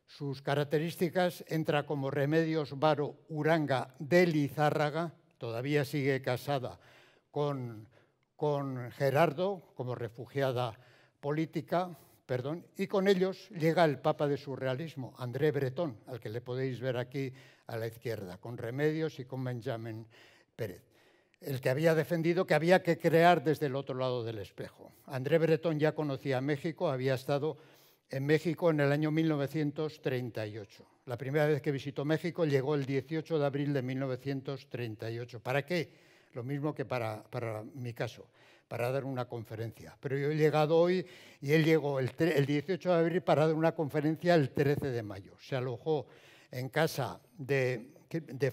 sus características, entra como Remedios Varo Uranga de Lizárraga, todavía sigue casada con, Gerardo como refugiada política, perdón, y con ellos llega el Papa de Surrealismo, André Bretón, al que le podéis ver aquí a la izquierda, con Remedios y con Benjamin Pérez, el que había defendido que había que crear desde el otro lado del espejo. André Bretón ya conocía México, había estado en México en el año 1938. La primera vez que visitó México llegó el 18 de abril de 1938. ¿Para qué? Lo mismo que para, para mi caso, para dar una conferencia. Pero yo he llegado hoy y él llegó el, 18 de abril para dar una conferencia el 13 de mayo. Se alojó en casa de,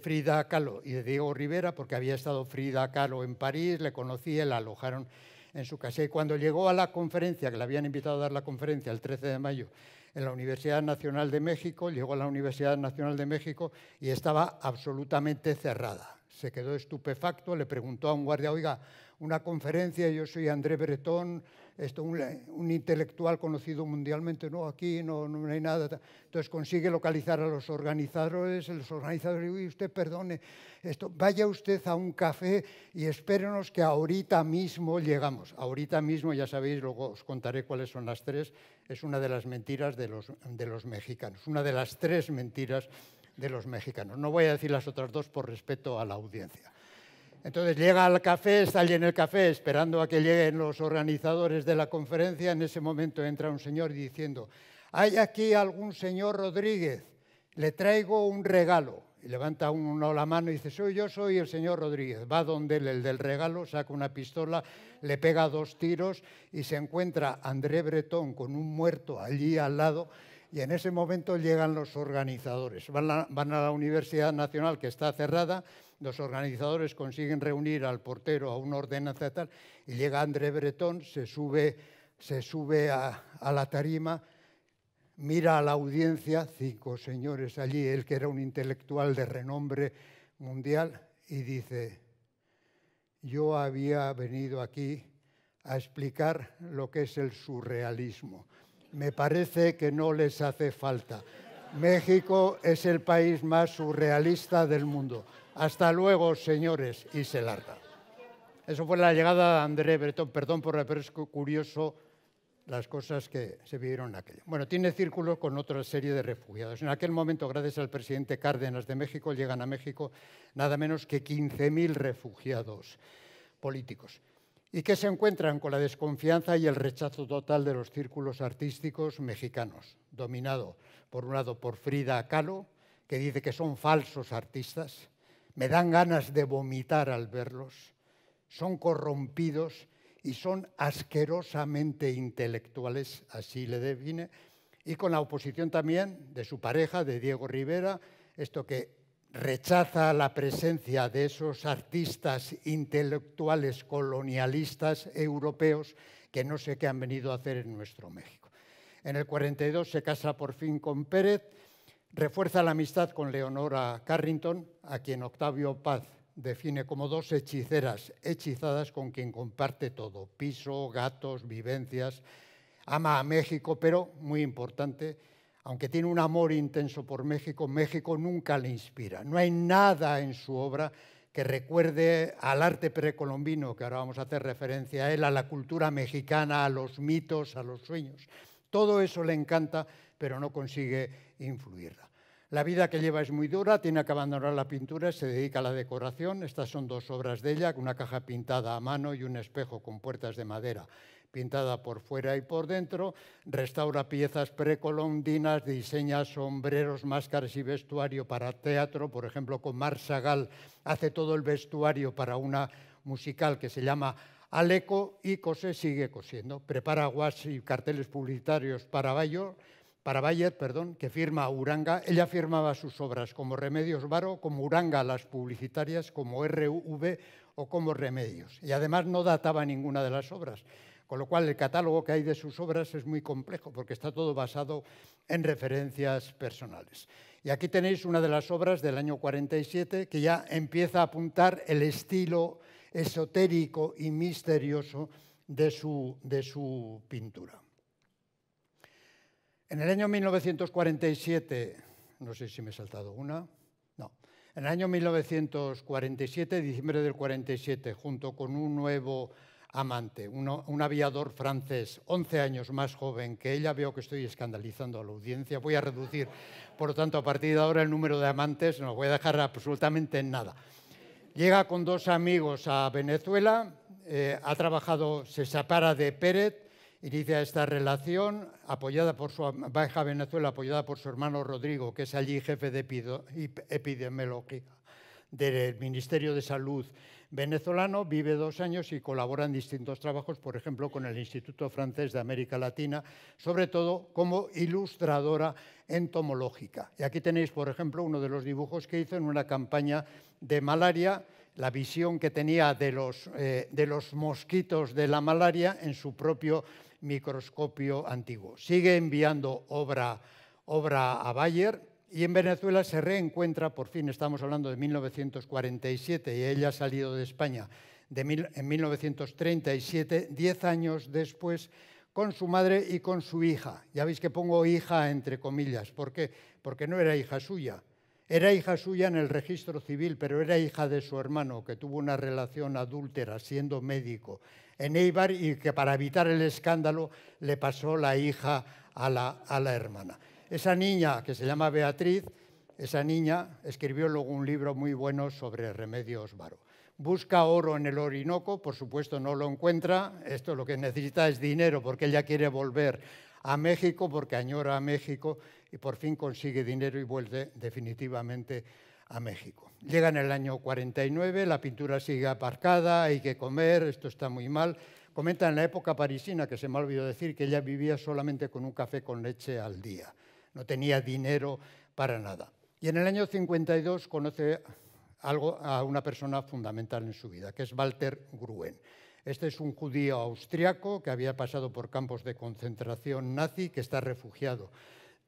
Frida Kahlo y de Diego Rivera, porque había estado Frida Kahlo en París, le conocí, la alojaron en su casa. Y cuando llegó a la conferencia, que le habían invitado a dar la conferencia el 13 de mayo en la Universidad Nacional de México, llegó a la Universidad Nacional de México y estaba absolutamente cerrada. Se quedó estupefacto, le preguntó a un guardia, oiga, una conferencia, yo soy André Bretón esto, un, intelectual conocido mundialmente, no, aquí no, no hay nada. Entonces consigue localizar a los organizadores, los organizadores, y usted perdone, esto, vaya usted a un café y espérenos que ahorita mismo llegamos. Ahorita mismo, ya sabéis, luego os contaré cuáles son las tres, es una de las mentiras de los, de los mexicanos, una de las tres mentiras de los mexicanos. No voy a decir las otras dos por respeto a la audiencia. Entonces llega al café, está allí en el café esperando a que lleguen los organizadores de la conferencia. En ese momento entra un señor diciendo, hay aquí algún señor Rodríguez, le traigo un regalo. Y levanta uno la mano y dice, soy yo, soy el señor Rodríguez. Va donde el del regalo, saca una pistola, le pega dos tiros y se encuentra André Bretón con un muerto allí al lado y en ese momento llegan los organizadores. Van, a la Universidad Nacional, que está cerrada, los organizadores consiguen reunir al portero a una ordenanza tal, y llega André Breton, se sube, se sube a, a la tarima, mira a la audiencia, cinco señores allí, él que era un intelectual de renombre mundial, y dice, yo había venido aquí a explicar lo que es el surrealismo. Me parece que no les hace falta. México es el país más surrealista del mundo. Hasta luego, señores, y se larga. Eso fue la llegada de André Breton, perdón por la es curioso las cosas que se vivieron en aquello. Bueno, tiene círculos con otra serie de refugiados. En aquel momento, gracias al presidente Cárdenas de México, llegan a México nada menos que 15.000 refugiados políticos y que se encuentran con la desconfianza y el rechazo total de los círculos artísticos mexicanos, dominado por un lado por Frida Kahlo, que dice que son falsos artistas, me dan ganas de vomitar al verlos. Son corrompidos y son asquerosamente intelectuales, así le define, y con la oposición también de su pareja, de Diego Rivera, esto que rechaza la presencia de esos artistas intelectuales colonialistas europeos que no sé qué han venido a hacer en nuestro México. En el 42 se casa por fin con Pérez, Refuerza la amistad con Leonora Carrington, a quien Octavio Paz define como dos hechiceras, hechizadas con quien comparte todo, piso, gatos, vivencias. Ama a México, pero, muy importante, aunque tiene un amor intenso por México, México nunca le inspira. No hay nada en su obra que recuerde al arte precolombino, que ahora vamos a hacer referencia a él, a la cultura mexicana, a los mitos, a los sueños. Todo eso le encanta, pero no consigue influirla. La vida que lleva es muy dura, tiene que abandonar la pintura, se dedica a la decoración. Estas son dos obras de ella, una caja pintada a mano y un espejo con puertas de madera pintada por fuera y por dentro, restaura piezas precolombinas, diseña sombreros, máscaras y vestuario para teatro, por ejemplo, con Mar Sagal hace todo el vestuario para una musical que se llama Aleco y cose, sigue cosiendo, prepara guas y carteles publicitarios para Bayo para Bayer, perdón, que firma Uranga, ella firmaba sus obras como Remedios Varo, como Uranga las publicitarias, como RV o como Remedios. Y además no databa ninguna de las obras, con lo cual el catálogo que hay de sus obras es muy complejo porque está todo basado en referencias personales. Y aquí tenéis una de las obras del año 47 que ya empieza a apuntar el estilo esotérico y misterioso de su, de su pintura. En el año 1947, no sé si me he saltado una, no. En el año 1947, diciembre del 47, junto con un nuevo amante, un aviador francés, 11 años más joven que ella, veo que estoy escandalizando a la audiencia, voy a reducir, por lo tanto, a partir de ahora el número de amantes, no voy a dejar absolutamente nada. Llega con dos amigos a Venezuela, eh, ha trabajado, se separa de Pérez, Inicia esta relación apoyada por su, baja Venezuela apoyada por su hermano Rodrigo, que es allí jefe de epidemiología del Ministerio de Salud venezolano, vive dos años y colabora en distintos trabajos, por ejemplo, con el Instituto Francés de América Latina, sobre todo como ilustradora entomológica. Y aquí tenéis, por ejemplo, uno de los dibujos que hizo en una campaña de malaria, la visión que tenía de los, eh, de los mosquitos de la malaria en su propio microscopio antiguo. Sigue enviando obra, obra a Bayer y en Venezuela se reencuentra, por fin estamos hablando de 1947 y ella ha salido de España de en 1937, diez años después, con su madre y con su hija. Ya veis que pongo hija entre comillas. ¿Por qué? Porque no era hija suya. Era hija suya en el registro civil, pero era hija de su hermano, que tuvo una relación adúltera siendo médico en Eibar y que para evitar el escándalo le pasó la hija a la, hermana. Esa niña que se llama Beatriz, esa niña escribió luego un libro muy bueno sobre remedios varo. Busca oro en el Orinoco, por supuesto no lo encuentra, esto lo que necesita es dinero porque ella quiere volver a México porque añora a México y por fin consigue dinero y vuelve definitivamente a México. Llega en el año 49, la pintura sigue aparcada, hay que comer, esto está muy mal. Comenta en la época parisina, que se me ha olvidado decir, que ella vivía solamente con un café con leche al día. No tenía dinero para nada. Y en el año 52 conoce algo, a una persona fundamental en su vida, que es Walter Gruen. Este es un judío austriaco que había pasado por campos de concentración nazi, que está refugiado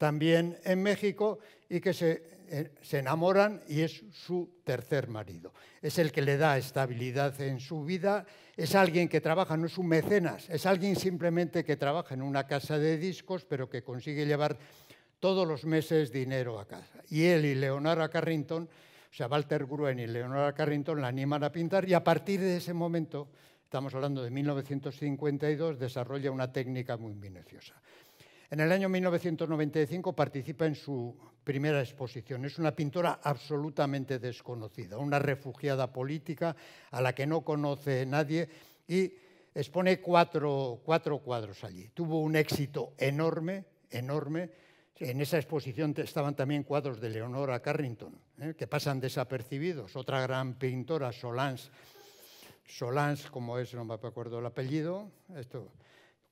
también en México y que se, eh, se, enamoran y es su tercer marido. Es el que le da estabilidad en su vida, es alguien que trabaja, no es un mecenas, es alguien simplemente que trabaja en una casa de discos, pero que consigue llevar todos los meses dinero a casa. Y él y Leonora Carrington, o sea, Walter Gruen y Leonora Carrington la animan a pintar y a partir de ese momento, estamos hablando de 1952, desarrolla una técnica muy minuciosa. En el año 1995 participa en su primera exposición. Es una pintora absolutamente desconocida, una refugiada política a la que no conoce nadie y expone cuatro, cuadros allí. Tuvo un éxito enorme, enorme. En esa exposición estaban también cuadros de Leonora Carrington, ¿eh? que pasan desapercibidos. Otra gran pintora, Solange, Solange, como es, no me acuerdo el apellido, esto,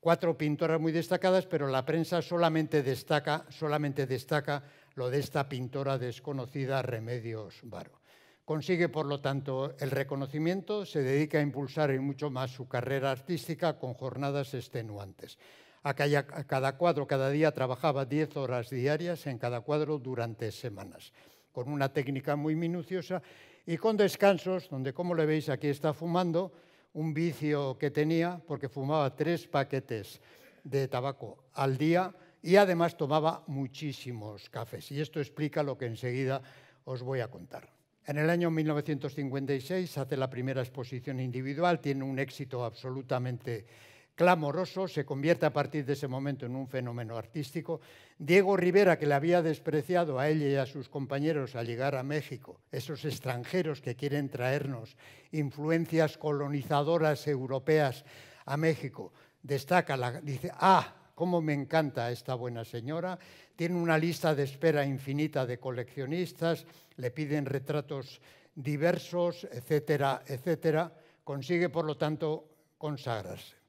cuatro pintoras muy destacadas, pero la prensa solamente destaca, solamente destaca lo de esta pintora desconocida, Remedios Varo. Consigue, por lo tanto, el reconocimiento, se dedica a impulsar en mucho más su carrera artística con jornadas extenuantes. A cada cuadro, cada día trabajaba 10 horas diarias en cada cuadro durante semanas, con una técnica muy minuciosa y con descansos, donde, como le veis, aquí está fumando, un vicio que tenía porque fumaba tres paquetes de tabaco al día y además tomaba muchísimos cafés. Y esto explica lo que enseguida os voy a contar. En el año 1956 hace la primera exposición individual, tiene un éxito absolutamente clamoroso, se convierte a partir de ese momento en un fenómeno artístico. Diego Rivera, que le había despreciado a ella y a sus compañeros al llegar a México, esos extranjeros que quieren traernos influencias colonizadoras europeas a México, destaca, la, dice, ah, cómo me encanta esta buena señora, tiene una lista de espera infinita de coleccionistas, le piden retratos diversos, etcétera, etcétera, consigue por lo tanto consagrarse.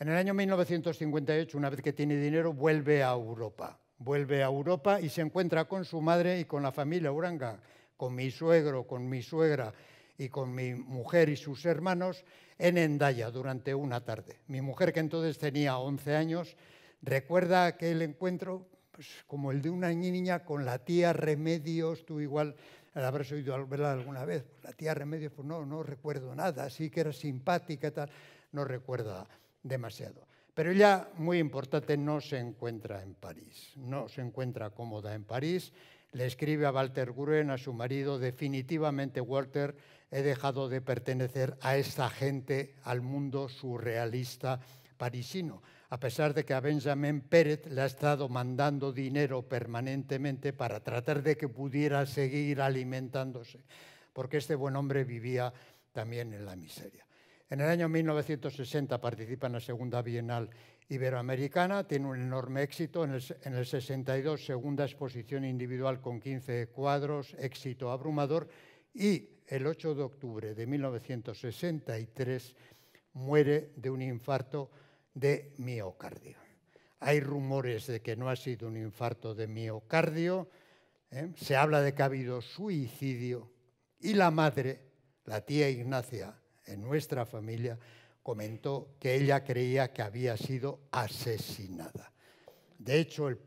En el año 1958, una vez que tiene dinero, vuelve a Europa. Vuelve a Europa y se encuentra con su madre y con la familia Uranga, con mi suegro, con mi suegra y con mi mujer y sus hermanos en Endaya durante una tarde. Mi mujer, que entonces tenía 11 años, recuerda aquel encuentro pues, como el de una niña con la tía Remedios, tú igual habrás oído hablar alguna vez, la tía Remedios, pues no, no recuerdo nada, así que era simpática, tal, no recuerda demasiado. Pero ella, muy importante, no se encuentra en París, no se encuentra cómoda en París. Le escribe a Walter Gruen, a su marido, definitivamente Walter, he dejado de pertenecer a esta gente, al mundo surrealista parisino, a pesar de que a Benjamin Pérez le ha estado mandando dinero permanentemente para tratar de que pudiera seguir alimentándose, porque este buen hombre vivía también en la miseria. En el año 1960 participa en la Segunda Bienal Iberoamericana, tiene un enorme éxito, en el, 62 segunda exposición individual con 15 cuadros, éxito abrumador, y el 8 de octubre de 1963 muere de un infarto de miocardio. Hay rumores de que no ha sido un infarto de miocardio, ¿eh? se habla de que ha habido suicidio y la madre, la tía Ignacia, en nuestra familia, comentó que ella creía que había sido asesinada. De hecho, el,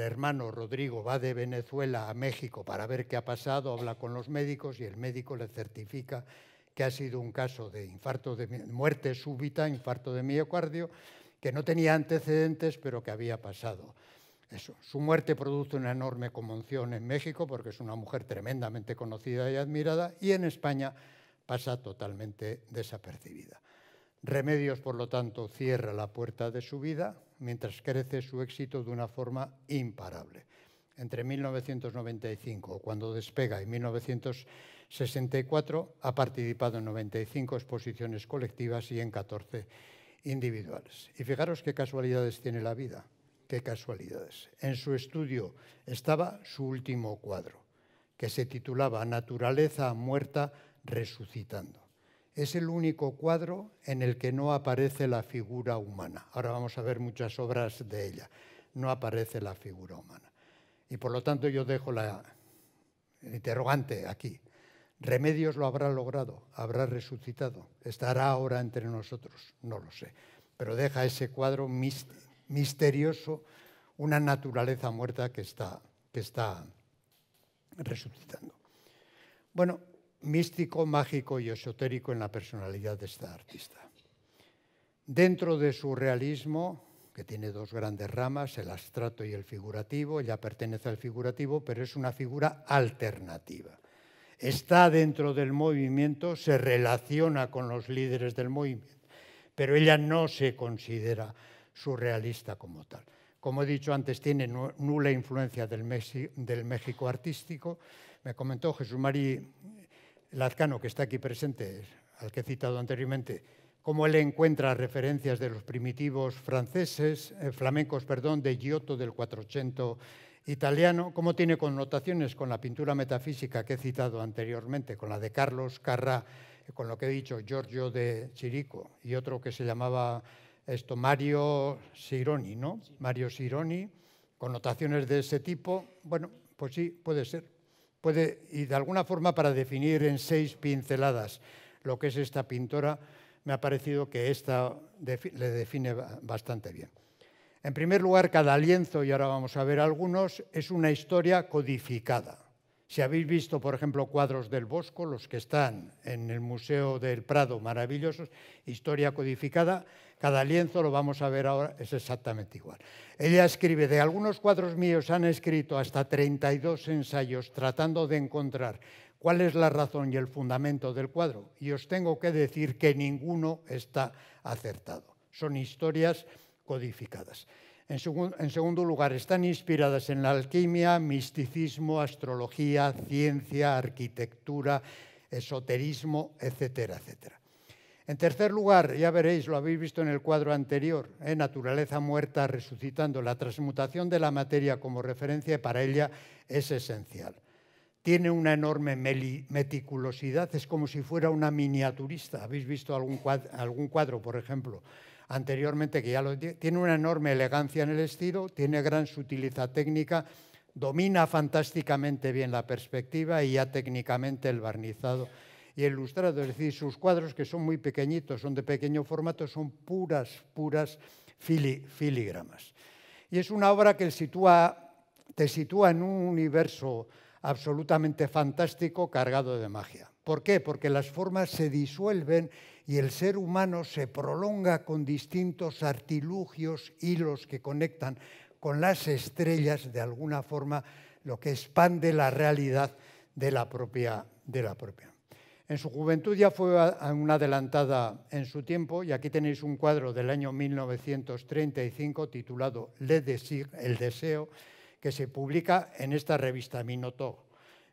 hermano Rodrigo va de Venezuela a México para ver qué ha pasado, habla con los médicos y el médico le certifica que ha sido un caso de infarto de muerte súbita, infarto de miocardio, que no tenía antecedentes, pero que había pasado. Eso. Su muerte produce una enorme conmoción en México porque es una mujer tremendamente conocida y admirada y en España pasa totalmente desapercibida. Remedios, por lo tanto, cierra la puerta de su vida mientras crece su éxito de una forma imparable. Entre 1995, cuando despega, y 1964, ha participado en 95 exposiciones colectivas y en 14 individuales. Y fijaros qué casualidades tiene la vida, qué casualidades. En su estudio estaba su último cuadro, que se titulaba Naturaleza muerta resucitando. Es el único cuadro en el que no aparece la figura humana. Ahora vamos a ver muchas obras de ella. No aparece la figura humana. Y por lo tanto yo dejo la interrogante aquí. ¿Remedios lo habrá logrado? ¿Habrá resucitado? ¿Estará ahora entre nosotros? No lo sé. Pero deja ese cuadro misterioso, una naturaleza muerta que está, que está resucitando. Bueno, místico, mágico y esotérico en la personalidad de esta artista. Dentro de su realismo, que tiene dos grandes ramas, el abstracto y el figurativo, ella pertenece al figurativo, pero es una figura alternativa. Está dentro del movimiento, se relaciona con los líderes del movimiento, pero ella no se considera surrealista como tal. Como he dicho antes, tiene nula influencia del, México artístico. Me comentó Jesús María Lazcano, que está aquí presente, al que he citado anteriormente, cómo él encuentra referencias de los primitivos franceses, eh, flamencos, perdón, de Giotto del 400 italiano, cómo tiene connotaciones con la pintura metafísica que he citado anteriormente, con la de Carlos Carra, eh, con lo que he dicho, Giorgio de Chirico, y otro que se llamaba esto, Mario Sironi, ¿no? Mario Sironi, connotaciones de ese tipo, bueno, pues sí, puede ser y de alguna forma para definir en seis pinceladas lo que es esta pintora, me ha parecido que esta le define bastante bien. En primer lugar, cada lienzo, y ahora vamos a ver algunos, es una historia codificada. Si habéis visto, por ejemplo, cuadros del Bosco, los que están en el Museo del Prado, maravillosos, historia codificada, cada lienzo lo vamos a ver ahora, es exactamente igual. Ella escribe, de algunos cuadros míos han escrito hasta 32 ensayos tratando de encontrar cuál es la razón y el fundamento del cuadro. Y os tengo que decir que ninguno está acertado. Son historias codificadas. En, segundo lugar, están inspiradas en la alquimia, misticismo, astrología, ciencia, arquitectura, esoterismo, etcétera, etcétera. En tercer lugar, ya veréis, lo habéis visto en el cuadro anterior, ¿eh? naturaleza muerta resucitando, la transmutación de la materia como referencia para ella es esencial. Tiene una enorme meticulosidad, es como si fuera una miniaturista. Habéis visto algún cuadro por ejemplo, anteriormente, que ya lo tiene una enorme elegancia en el estilo, tiene gran sutileza técnica, domina fantásticamente bien la perspectiva y ya técnicamente el barnizado y el ilustrado, es decir, sus cuadros que son muy pequeñitos, son de pequeño formato, son puras, puras filigramas. Y es una obra que te sitúa en un universo absolutamente fantástico cargado de magia. ¿Por qué? Porque las formas se disuelven y el ser humano se prolonga con distintos artilugios, hilos que conectan con las estrellas, de alguna forma, lo que expande la realidad de la propia. De la propia. En su juventud ya fue una adelantada en su tiempo y aquí tenéis un cuadro del año 1935 titulado Le Desir, el deseo, que se publica en esta revista Minotaur.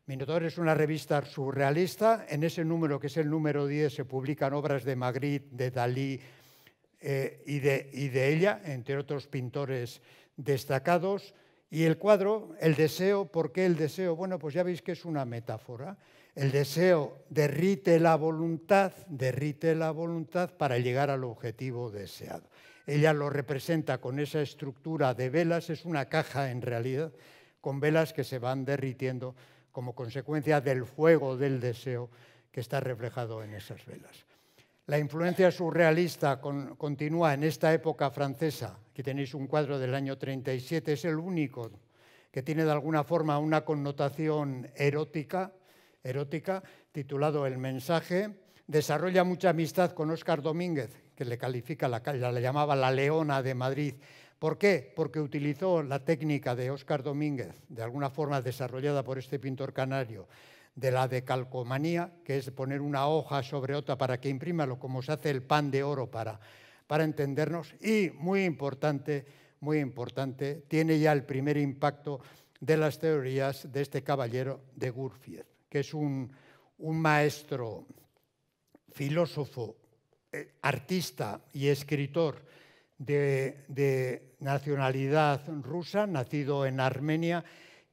Minotaur es una revista surrealista. En ese número, que es el número 10, se publican obras de Magritte, de Dalí eh, y, de, y de ella, entre otros pintores destacados. Y el cuadro, el deseo, ¿por qué el deseo? Bueno, pues ya veis que es una metáfora. El deseo derrite la voluntad, derrite la voluntad para llegar al objetivo deseado. Ella lo representa con esa estructura de velas, es una caja en realidad, con velas que se van derritiendo como consecuencia del fuego del deseo que está reflejado en esas velas. La influencia surrealista continúa en esta época francesa. Aquí tenéis un cuadro del año 37, es el único que tiene de alguna forma una connotación erótica, erótica titulado El mensaje. Desarrolla mucha amistad con Óscar Domínguez, que le califica, la llamaba la leona de Madrid, ¿Por qué? Porque utilizó la técnica de Óscar Domínguez, de alguna forma desarrollada por este pintor canario, de la decalcomanía, que es poner una hoja sobre otra para que lo como se hace el pan de oro para, entendernos. Y muy importante, muy importante, tiene ya el primer impacto de las teorías de este caballero de Gurfiez, que es un, maestro, filósofo, eh, artista y escritor de, nacionalidad rusa, nacido en Armenia,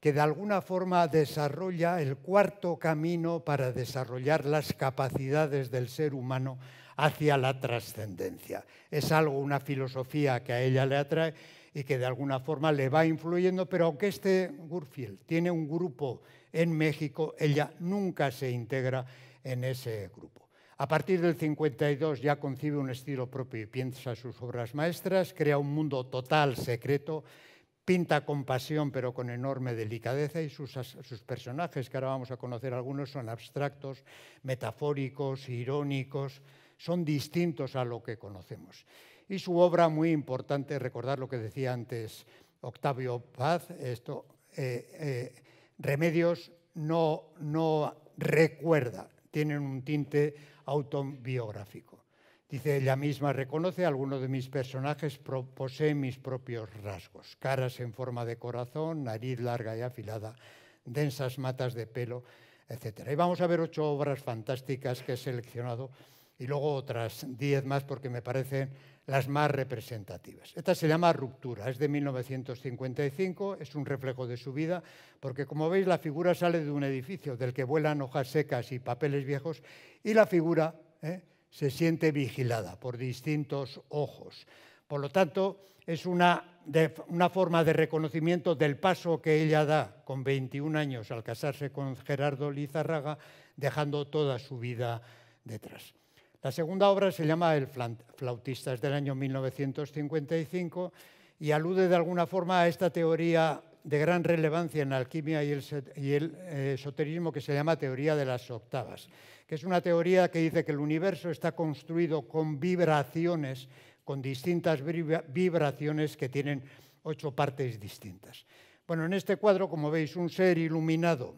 que de alguna forma desarrolla el cuarto camino para desarrollar las capacidades del ser humano hacia la trascendencia. Es algo, una filosofía que a ella le atrae y que de alguna forma le va influyendo, pero aunque este Gurfield tiene un grupo en México, ella nunca se integra en ese grupo. A partir del 52 ya concibe un estilo propio y piensa sus obras maestras, crea un mundo total secreto, pinta con pasión pero con enorme delicadeza y sus, personajes, que ahora vamos a conocer algunos, son abstractos, metafóricos, irónicos, son distintos a lo que conocemos. Y su obra, muy importante, recordar lo que decía antes Octavio Paz, esto, eh, eh, Remedios no, no recuerda, tienen un tinte autobiográfico. Dice ella misma, reconoce, algunos de mis personajes posee mis propios rasgos, caras en forma de corazón, nariz larga y afilada, densas matas de pelo, etc. Y vamos a ver ocho obras fantásticas que he seleccionado y luego otras diez más porque me parecen las más representativas. Esta se llama Ruptura, es de 1955, es un reflejo de su vida, porque como veis la figura sale de un edificio del que vuelan hojas secas y papeles viejos y la figura ¿eh? se siente vigilada por distintos ojos. Por lo tanto, es una, una forma de reconocimiento del paso que ella da con 21 años al casarse con Gerardo Lizarraga, dejando toda su vida detrás. La segunda obra se llama El flautista, es del año 1955 y alude de alguna forma a esta teoría de gran relevancia en la alquimia y el, y el eh, esoterismo que se llama teoría de las octavas, que es una teoría que dice que el universo está construido con vibraciones, con distintas vibraciones que tienen ocho partes distintas. Bueno, en este cuadro, como veis, un ser iluminado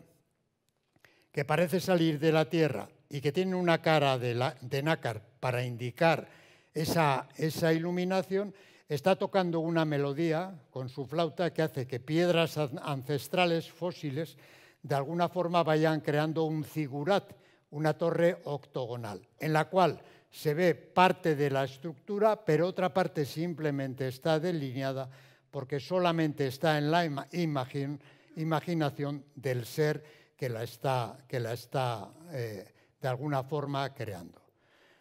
que parece salir de la Tierra, y que tiene una cara de, nácar para indicar esa, esa iluminación, está tocando una melodía con su flauta que hace que piedras ancestrales fósiles de alguna forma vayan creando un zigurat, una torre octogonal, en la cual se ve parte de la estructura, pero otra parte simplemente está delineada porque solamente está en la imaginación del ser que la está, que la está eh, de alguna forma creando.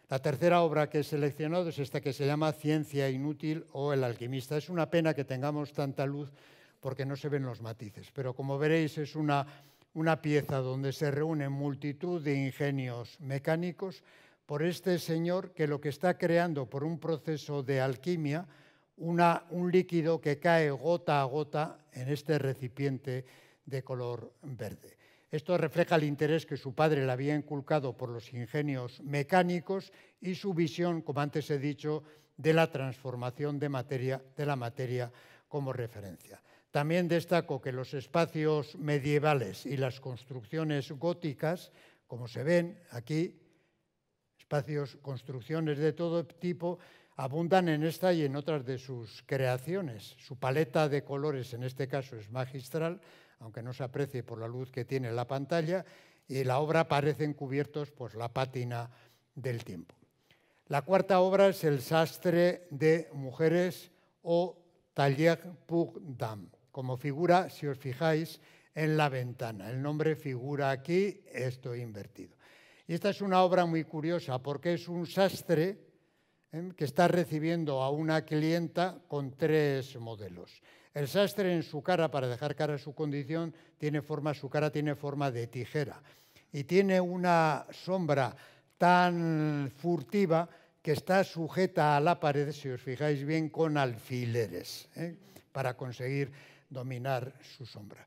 La tercera obra que he seleccionado es esta que se llama Ciencia Inútil o El Alquimista. Es una pena que tengamos tanta luz porque no se ven los matices, pero como veréis es una, una pieza donde se reúnen multitud de ingenios mecánicos por este señor que lo que está creando por un proceso de alquimia, un líquido que cae gota a gota en este recipiente de color verde. Esto refleja el interés que su padre le había inculcado por los ingenios mecánicos y su visión, como antes he dicho, de la transformación de, la materia como referencia. También destaco que los espacios medievales y las construcciones góticas, como se ven aquí, espacios, construcciones de todo tipo, abundan en esta y en otras de sus creaciones. Su paleta de colores en este caso es magistral, aunque no se aprecie por la luz que tiene la pantalla, y la obra parecen cubiertos por pues, la pátina del tiempo. La cuarta obra es El sastre de mujeres o Taller pour como figura, si os fijáis, en la ventana. El nombre figura aquí, esto invertido. Y esta es una obra muy curiosa porque es un sastre ¿eh? que está recibiendo a una clienta con tres modelos. El sastre en su cara, para dejar cara a su condición, tiene forma, su cara tiene forma de tijera y tiene una sombra tan furtiva que está sujeta a la pared, si os fijáis bien, con alfileres, ¿eh? para conseguir dominar su sombra.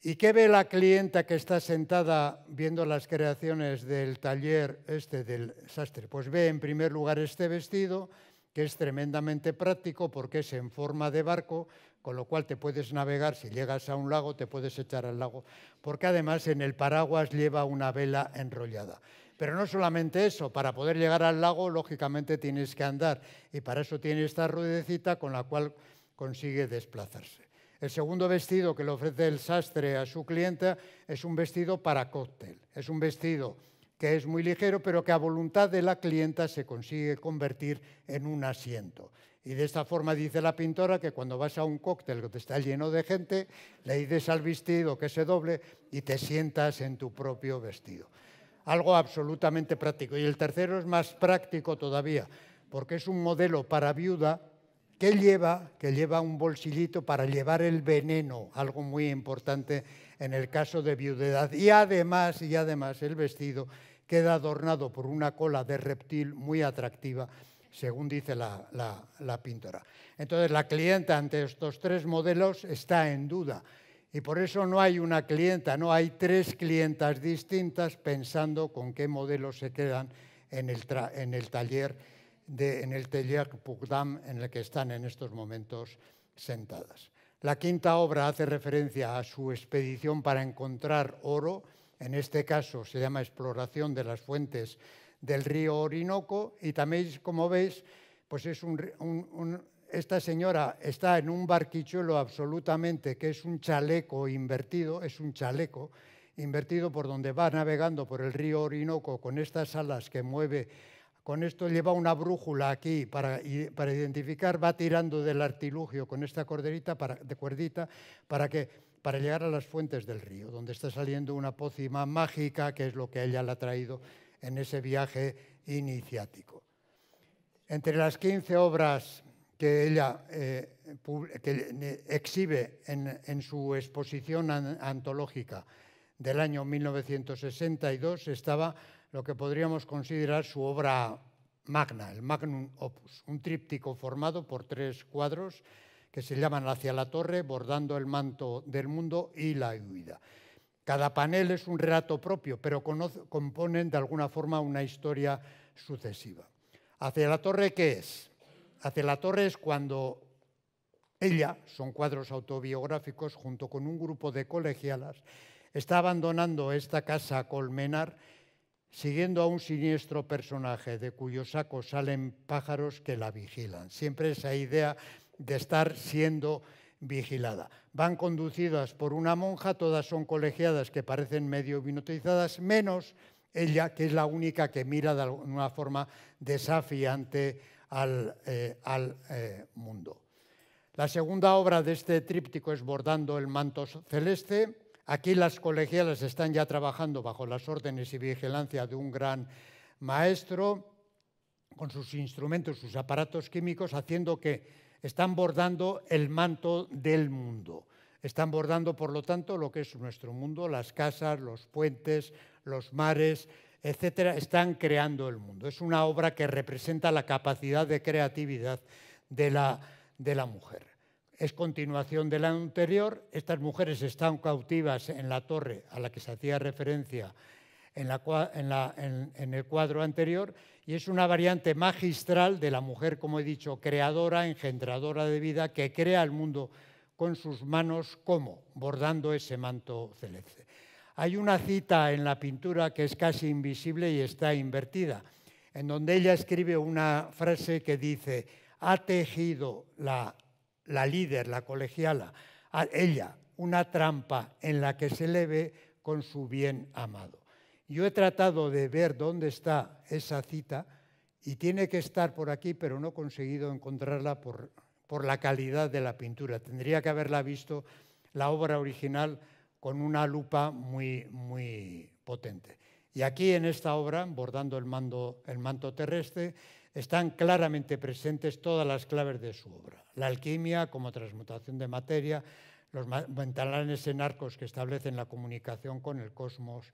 ¿Y qué ve la clienta que está sentada viendo las creaciones del taller este del sastre? Pues ve en primer lugar este vestido, que es tremendamente práctico porque es en forma de barco, con lo cual te puedes navegar, si llegas a un lago te puedes echar al lago, porque además en el paraguas lleva una vela enrollada. Pero no solamente eso, para poder llegar al lago lógicamente tienes que andar y para eso tiene esta ruedecita con la cual consigue desplazarse. El segundo vestido que le ofrece el sastre a su cliente es un vestido para cóctel, es un vestido que es muy ligero pero que a voluntad de la clienta se consigue convertir en un asiento. Y de esta forma dice la pintora que cuando vas a un cóctel que te está lleno de gente, le dices al vestido que se doble y te sientas en tu propio vestido. Algo absolutamente práctico. Y el tercero es más práctico todavía, porque es un modelo para viuda que lleva, que lleva un bolsillito para llevar el veneno, algo muy importante en el caso de viudedad. Y además, y además el vestido queda adornado por una cola de reptil muy atractiva según dice la, pintora. Entonces la clienta ante estos tres modelos está en duda. Y por eso no hay una clienta, no hay tres clientas distintas pensando con qué modelo se quedan en el, taller de, en el taller Pugdam en el que están en estos momentos sentadas. La quinta obra hace referencia a su expedición para encontrar oro, en este caso se llama Exploración de las fuentes del río Orinoco y también, como veis, pues es un, esta señora está en un barquichuelo absolutamente, que es un chaleco invertido, es un chaleco invertido por donde va navegando por el río Orinoco con estas alas que mueve. Con esto lleva una brújula aquí para, para identificar, va tirando del artilugio con esta corderita de cuerdita para, que, para llegar a las fuentes del río, donde está saliendo una pócima mágica, que es lo que ella le ha traído en ese viaje iniciático. Entre las 15 obras que ella eh, exhibe en, en, su exposición antológica del año 1962 estaba lo que podríamos considerar su obra magna, el magnum opus, un tríptico formado por tres cuadros que se llaman Hacia la torre, bordando el manto del mundo y la huida. Cada panel es un relato propio, pero componen de alguna forma una historia sucesiva. ¿Hacia la torre qué es? Hacia la torre es cuando ella, son cuadros autobiográficos, junto con un grupo de colegialas, está abandonando esta casa colmenar siguiendo a un siniestro personaje de cuyo sacos salen pájaros que la vigilan. Siempre esa idea de estar siendo vigilada. Van conducidas por una monja, todas son colegiadas que parecen medio binotizadas, menos ella, que es la única que mira de alguna forma desafiante al, eh, eh, mundo. La segunda obra de este tríptico es Bordando el manto celeste. Aquí las colegiadas están ya trabajando bajo las órdenes y vigilancia de un gran maestro, con sus instrumentos, sus aparatos químicos, haciendo que están bordando el manto del mundo. Están bordando, por lo tanto, lo que es nuestro mundo, las casas, los puentes, los mares, etcétera, están creando el mundo. Es una obra que representa la capacidad de creatividad de la, de la mujer. Es continuación de la anterior. Estas mujeres están cautivas en la torre a la que se hacía referencia en, el cuadro anterior, y es una variante magistral de la mujer, como he dicho, creadora, engendradora de vida, que crea el mundo con sus manos, como bordando ese manto celeste. Hay una cita en la pintura que es casi invisible y está invertida, en donde ella escribe una frase que dice, ha tejido la, líder, la colegiala, ella, una trampa en la que se eleve con su bien amado. Yo he tratado de ver dónde está esa cita y tiene que estar por aquí, pero no he conseguido encontrarla por, la calidad de la pintura. Tendría que haberla visto la obra original con una lupa muy, muy potente. Y aquí en esta obra, bordando el, manto terrestre, están claramente presentes todas las claves de su obra. La alquimia como transmutación de materia, los ventanales en arcos que establecen la comunicación con el cosmos,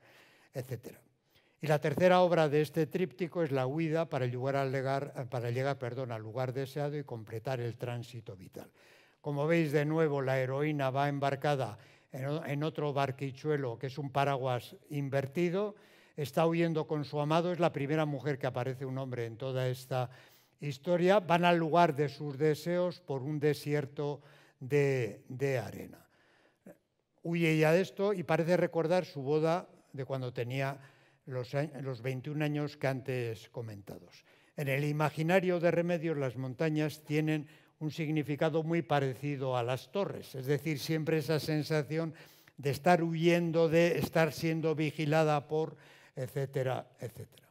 etc. Y la tercera obra de este tríptico es la huida para llegar, al para perdón, al lugar deseado y completar el tránsito vital. Como veis de nuevo, la heroína va embarcada en otro barquichuelo que es un paraguas invertido, está huyendo con su amado, es la primera mujer que aparece un hombre en toda esta historia, van al lugar de sus deseos por un desierto de, de arena. Huye ella de esto y parece recordar su boda de cuando tenía los, los 21 años que antes comentados. En el imaginario de Remedios las montañas tienen un significado muy parecido a las torres, es decir, siempre esa sensación de estar huyendo, de estar siendo vigilada por, etcétera, etcétera.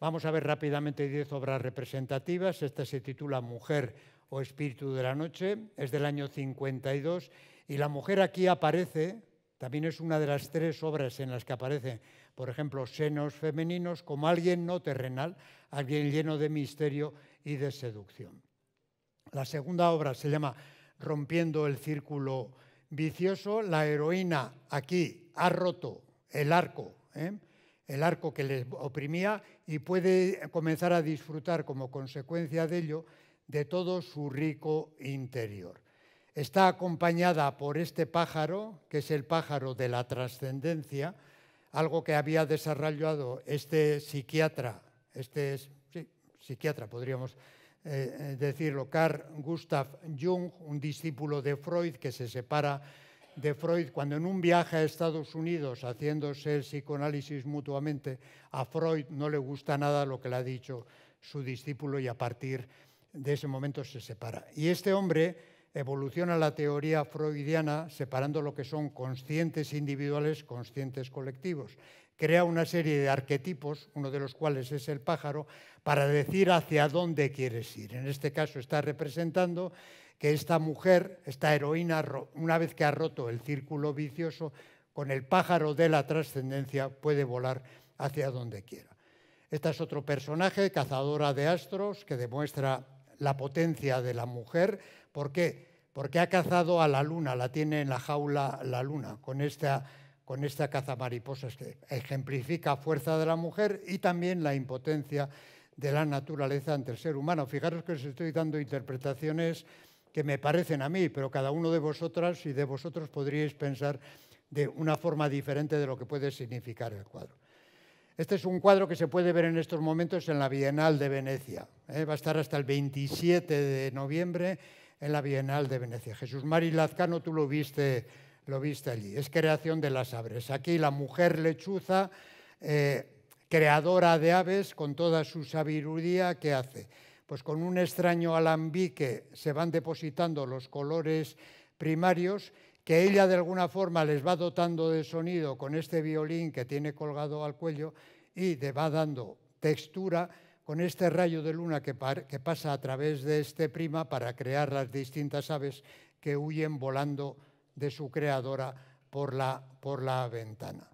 Vamos a ver rápidamente 10 obras representativas. Esta se titula Mujer o Espíritu de la Noche, es del año 52, y la mujer aquí aparece también es una de las tres obras en las que aparecen, por ejemplo, senos femeninos como alguien no terrenal, alguien lleno de misterio y de seducción. La segunda obra se llama Rompiendo el círculo vicioso. La heroína aquí ha roto el arco, ¿eh? el arco que le oprimía y puede comenzar a disfrutar como consecuencia de ello de todo su rico interior. Está acompañada por este pájaro, que es el pájaro de la trascendencia, algo que había desarrollado este psiquiatra, este sí, psiquiatra podríamos eh, eh, decirlo, Carl Gustav Jung, un discípulo de Freud que se separa de Freud cuando en un viaje a Estados Unidos haciéndose el psicoanálisis mutuamente, a Freud no le gusta nada lo que le ha dicho su discípulo y a partir de ese momento se separa. Y este hombre evoluciona la teoría freudiana separando lo que son conscientes individuales, conscientes colectivos. Crea una serie de arquetipos, uno de los cuales es el pájaro, para decir hacia dónde quieres ir. En este caso está representando que esta mujer, esta heroína, una vez que ha roto el círculo vicioso, con el pájaro de la trascendencia puede volar hacia donde quiera. Este es otro personaje, cazadora de astros, que demuestra la potencia de la mujer, ¿Por qué? Porque ha cazado a la luna, la tiene en la jaula la luna, con esta, con caza mariposas que ejemplifica fuerza de la mujer y también la impotencia de la naturaleza ante el ser humano. Fijaros que os estoy dando interpretaciones que me parecen a mí, pero cada uno de vosotras y de vosotros podríais pensar de una forma diferente de lo que puede significar el cuadro. Este es un cuadro que se puede ver en estos momentos en la Bienal de Venecia. ¿eh? Va a estar hasta el 27 de noviembre en la Bienal de Venecia. Jesús Mari Lazcano, tú lo viste, lo viste allí. Es creación de las aves. Aquí la mujer lechuza, eh, creadora de aves, con toda su sabiduría, ¿qué hace? Pues con un extraño alambique se van depositando los colores primarios que ella de alguna forma les va dotando de sonido con este violín que tiene colgado al cuello y le va dando textura con este rayo de luna que, pasa a través de este prima para crear las distintas aves que huyen volando de su creadora por la, por la ventana.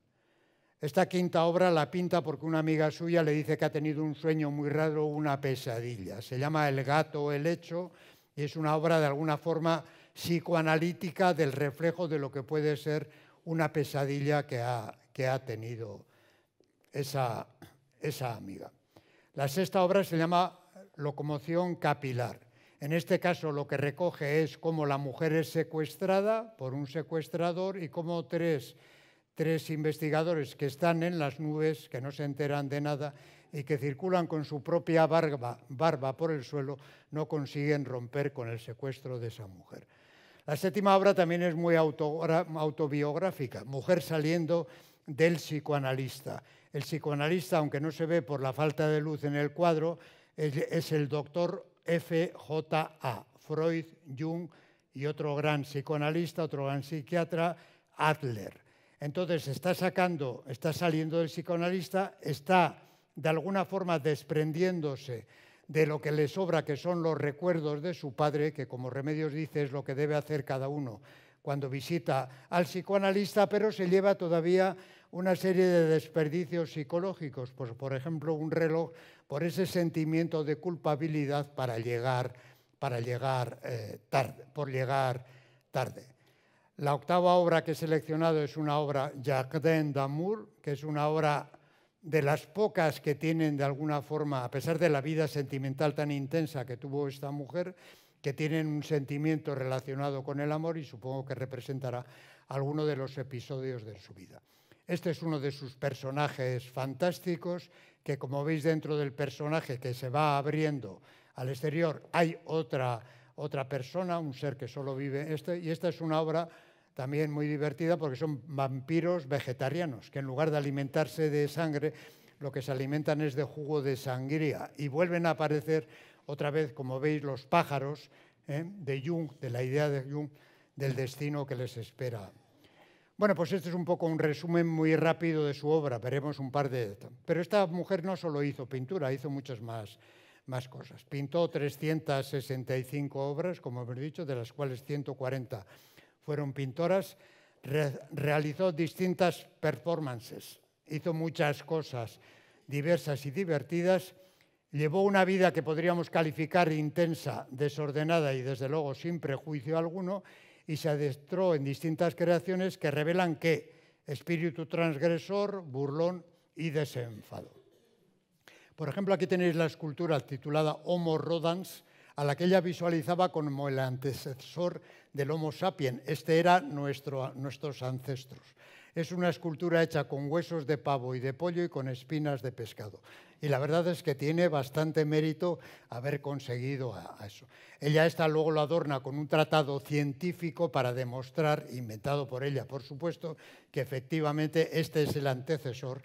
Esta quinta obra la pinta porque una amiga suya le dice que ha tenido un sueño muy raro, una pesadilla. Se llama El gato el hecho y es una obra de alguna forma psicoanalítica del reflejo de lo que puede ser una pesadilla que ha, tenido esa amiga. La sexta obra se llama Locomoción capilar. En este caso lo que recoge es cómo la mujer es secuestrada por un secuestrador y cómo tres, investigadores que están en las nubes, que no se enteran de nada y que circulan con su propia barba, barba por el suelo, no consiguen romper con el secuestro de esa mujer. La séptima obra también es muy autobiográfica, Mujer saliendo del psicoanalista. El psicoanalista, aunque no se ve por la falta de luz en el cuadro, es, el doctor F.J.A. Freud, Jung y otro gran psicoanalista, otro gran psiquiatra, Adler. Entonces está sacando, está saliendo del psicoanalista, está de alguna forma desprendiéndose de lo que le sobra, que son los recuerdos de su padre, que como Remedios dice es lo que debe hacer cada uno cuando visita al psicoanalista, pero se lleva todavía una serie de desperdicios psicológicos, pues, por ejemplo un reloj, por ese sentimiento de culpabilidad para llegar, para llegar eh, tarde, por llegar tarde. La octava obra que he seleccionado es una obra Jardin d'Amour, que es una obra de las pocas que tienen de alguna forma, a pesar de la vida sentimental tan intensa que tuvo esta mujer, que tienen un sentimiento relacionado con el amor y supongo que representará alguno de los episodios de su vida. Este es uno de sus personajes fantásticos, que como veis dentro del personaje que se va abriendo al exterior hay otra, otra persona, un ser que solo vive este, y esta es una obra también muy divertida porque son vampiros vegetarianos, que en lugar de alimentarse de sangre, lo que se alimentan es de jugo de sangría y vuelven a aparecer otra vez, como veis, los pájaros ¿eh? de Jung, de la idea de Jung, del destino que les espera bueno, pues este es un poco un resumen muy rápido de su obra, veremos un par de... Pero esta mujer no solo hizo pintura, hizo muchas más, más cosas. Pintó 365 obras, como hemos dicho, de las cuales 140 fueron pintoras. realizó distintas performances, hizo muchas cosas diversas y divertidas. Llevó una vida que podríamos calificar intensa, desordenada y desde luego sin prejuicio alguno y se adestró en distintas creaciones que revelan que espíritu transgresor, burlón y desenfado. Por ejemplo, aquí tenéis la escultura titulada Homo Rodans, a la que ella visualizaba como el antecesor del Homo Sapiens. Este era nuestro, nuestros ancestros. Es una escultura hecha con huesos de pavo y de pollo y con espinas de pescado. Y la verdad es que tiene bastante mérito haber conseguido a, eso. Ella esta luego lo adorna con un tratado científico para demostrar, inventado por ella, por supuesto, que efectivamente este es el antecesor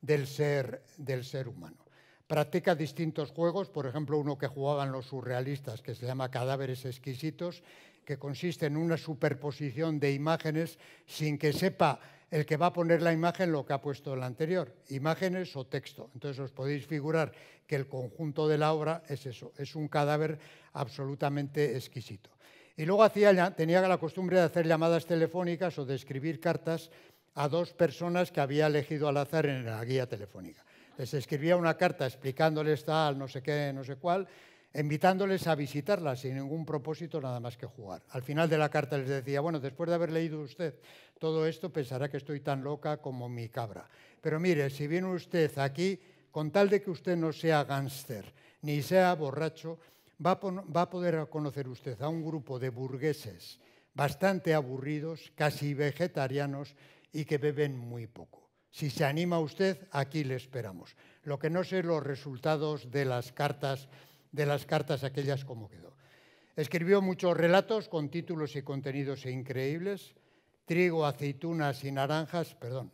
del ser, del ser humano. Practica distintos juegos, por ejemplo, uno que jugaban los surrealistas, que se llama Cadáveres Exquisitos, que consiste en una superposición de imágenes sin que sepa el que va a poner la imagen lo que ha puesto el la anterior, imágenes o texto. Entonces os podéis figurar que el conjunto de la obra es eso, es un cadáver absolutamente exquisito. Y luego hacía, tenía la costumbre de hacer llamadas telefónicas o de escribir cartas a dos personas que había elegido al azar en la guía telefónica. Les escribía una carta explicándoles tal, no sé qué, no sé cuál, invitándoles a visitarla sin ningún propósito nada más que jugar. Al final de la carta les decía, bueno, después de haber leído usted todo esto, pensará que estoy tan loca como mi cabra. Pero mire, si viene usted aquí, con tal de que usted no sea gángster ni sea borracho, va a, va a poder conocer usted a un grupo de burgueses bastante aburridos, casi vegetarianos y que beben muy poco. Si se anima usted, aquí le esperamos. Lo que no sé los resultados de las cartas de las cartas aquellas como quedó. Escribió muchos relatos con títulos y contenidos increíbles, trigo, aceitunas y naranjas, perdón.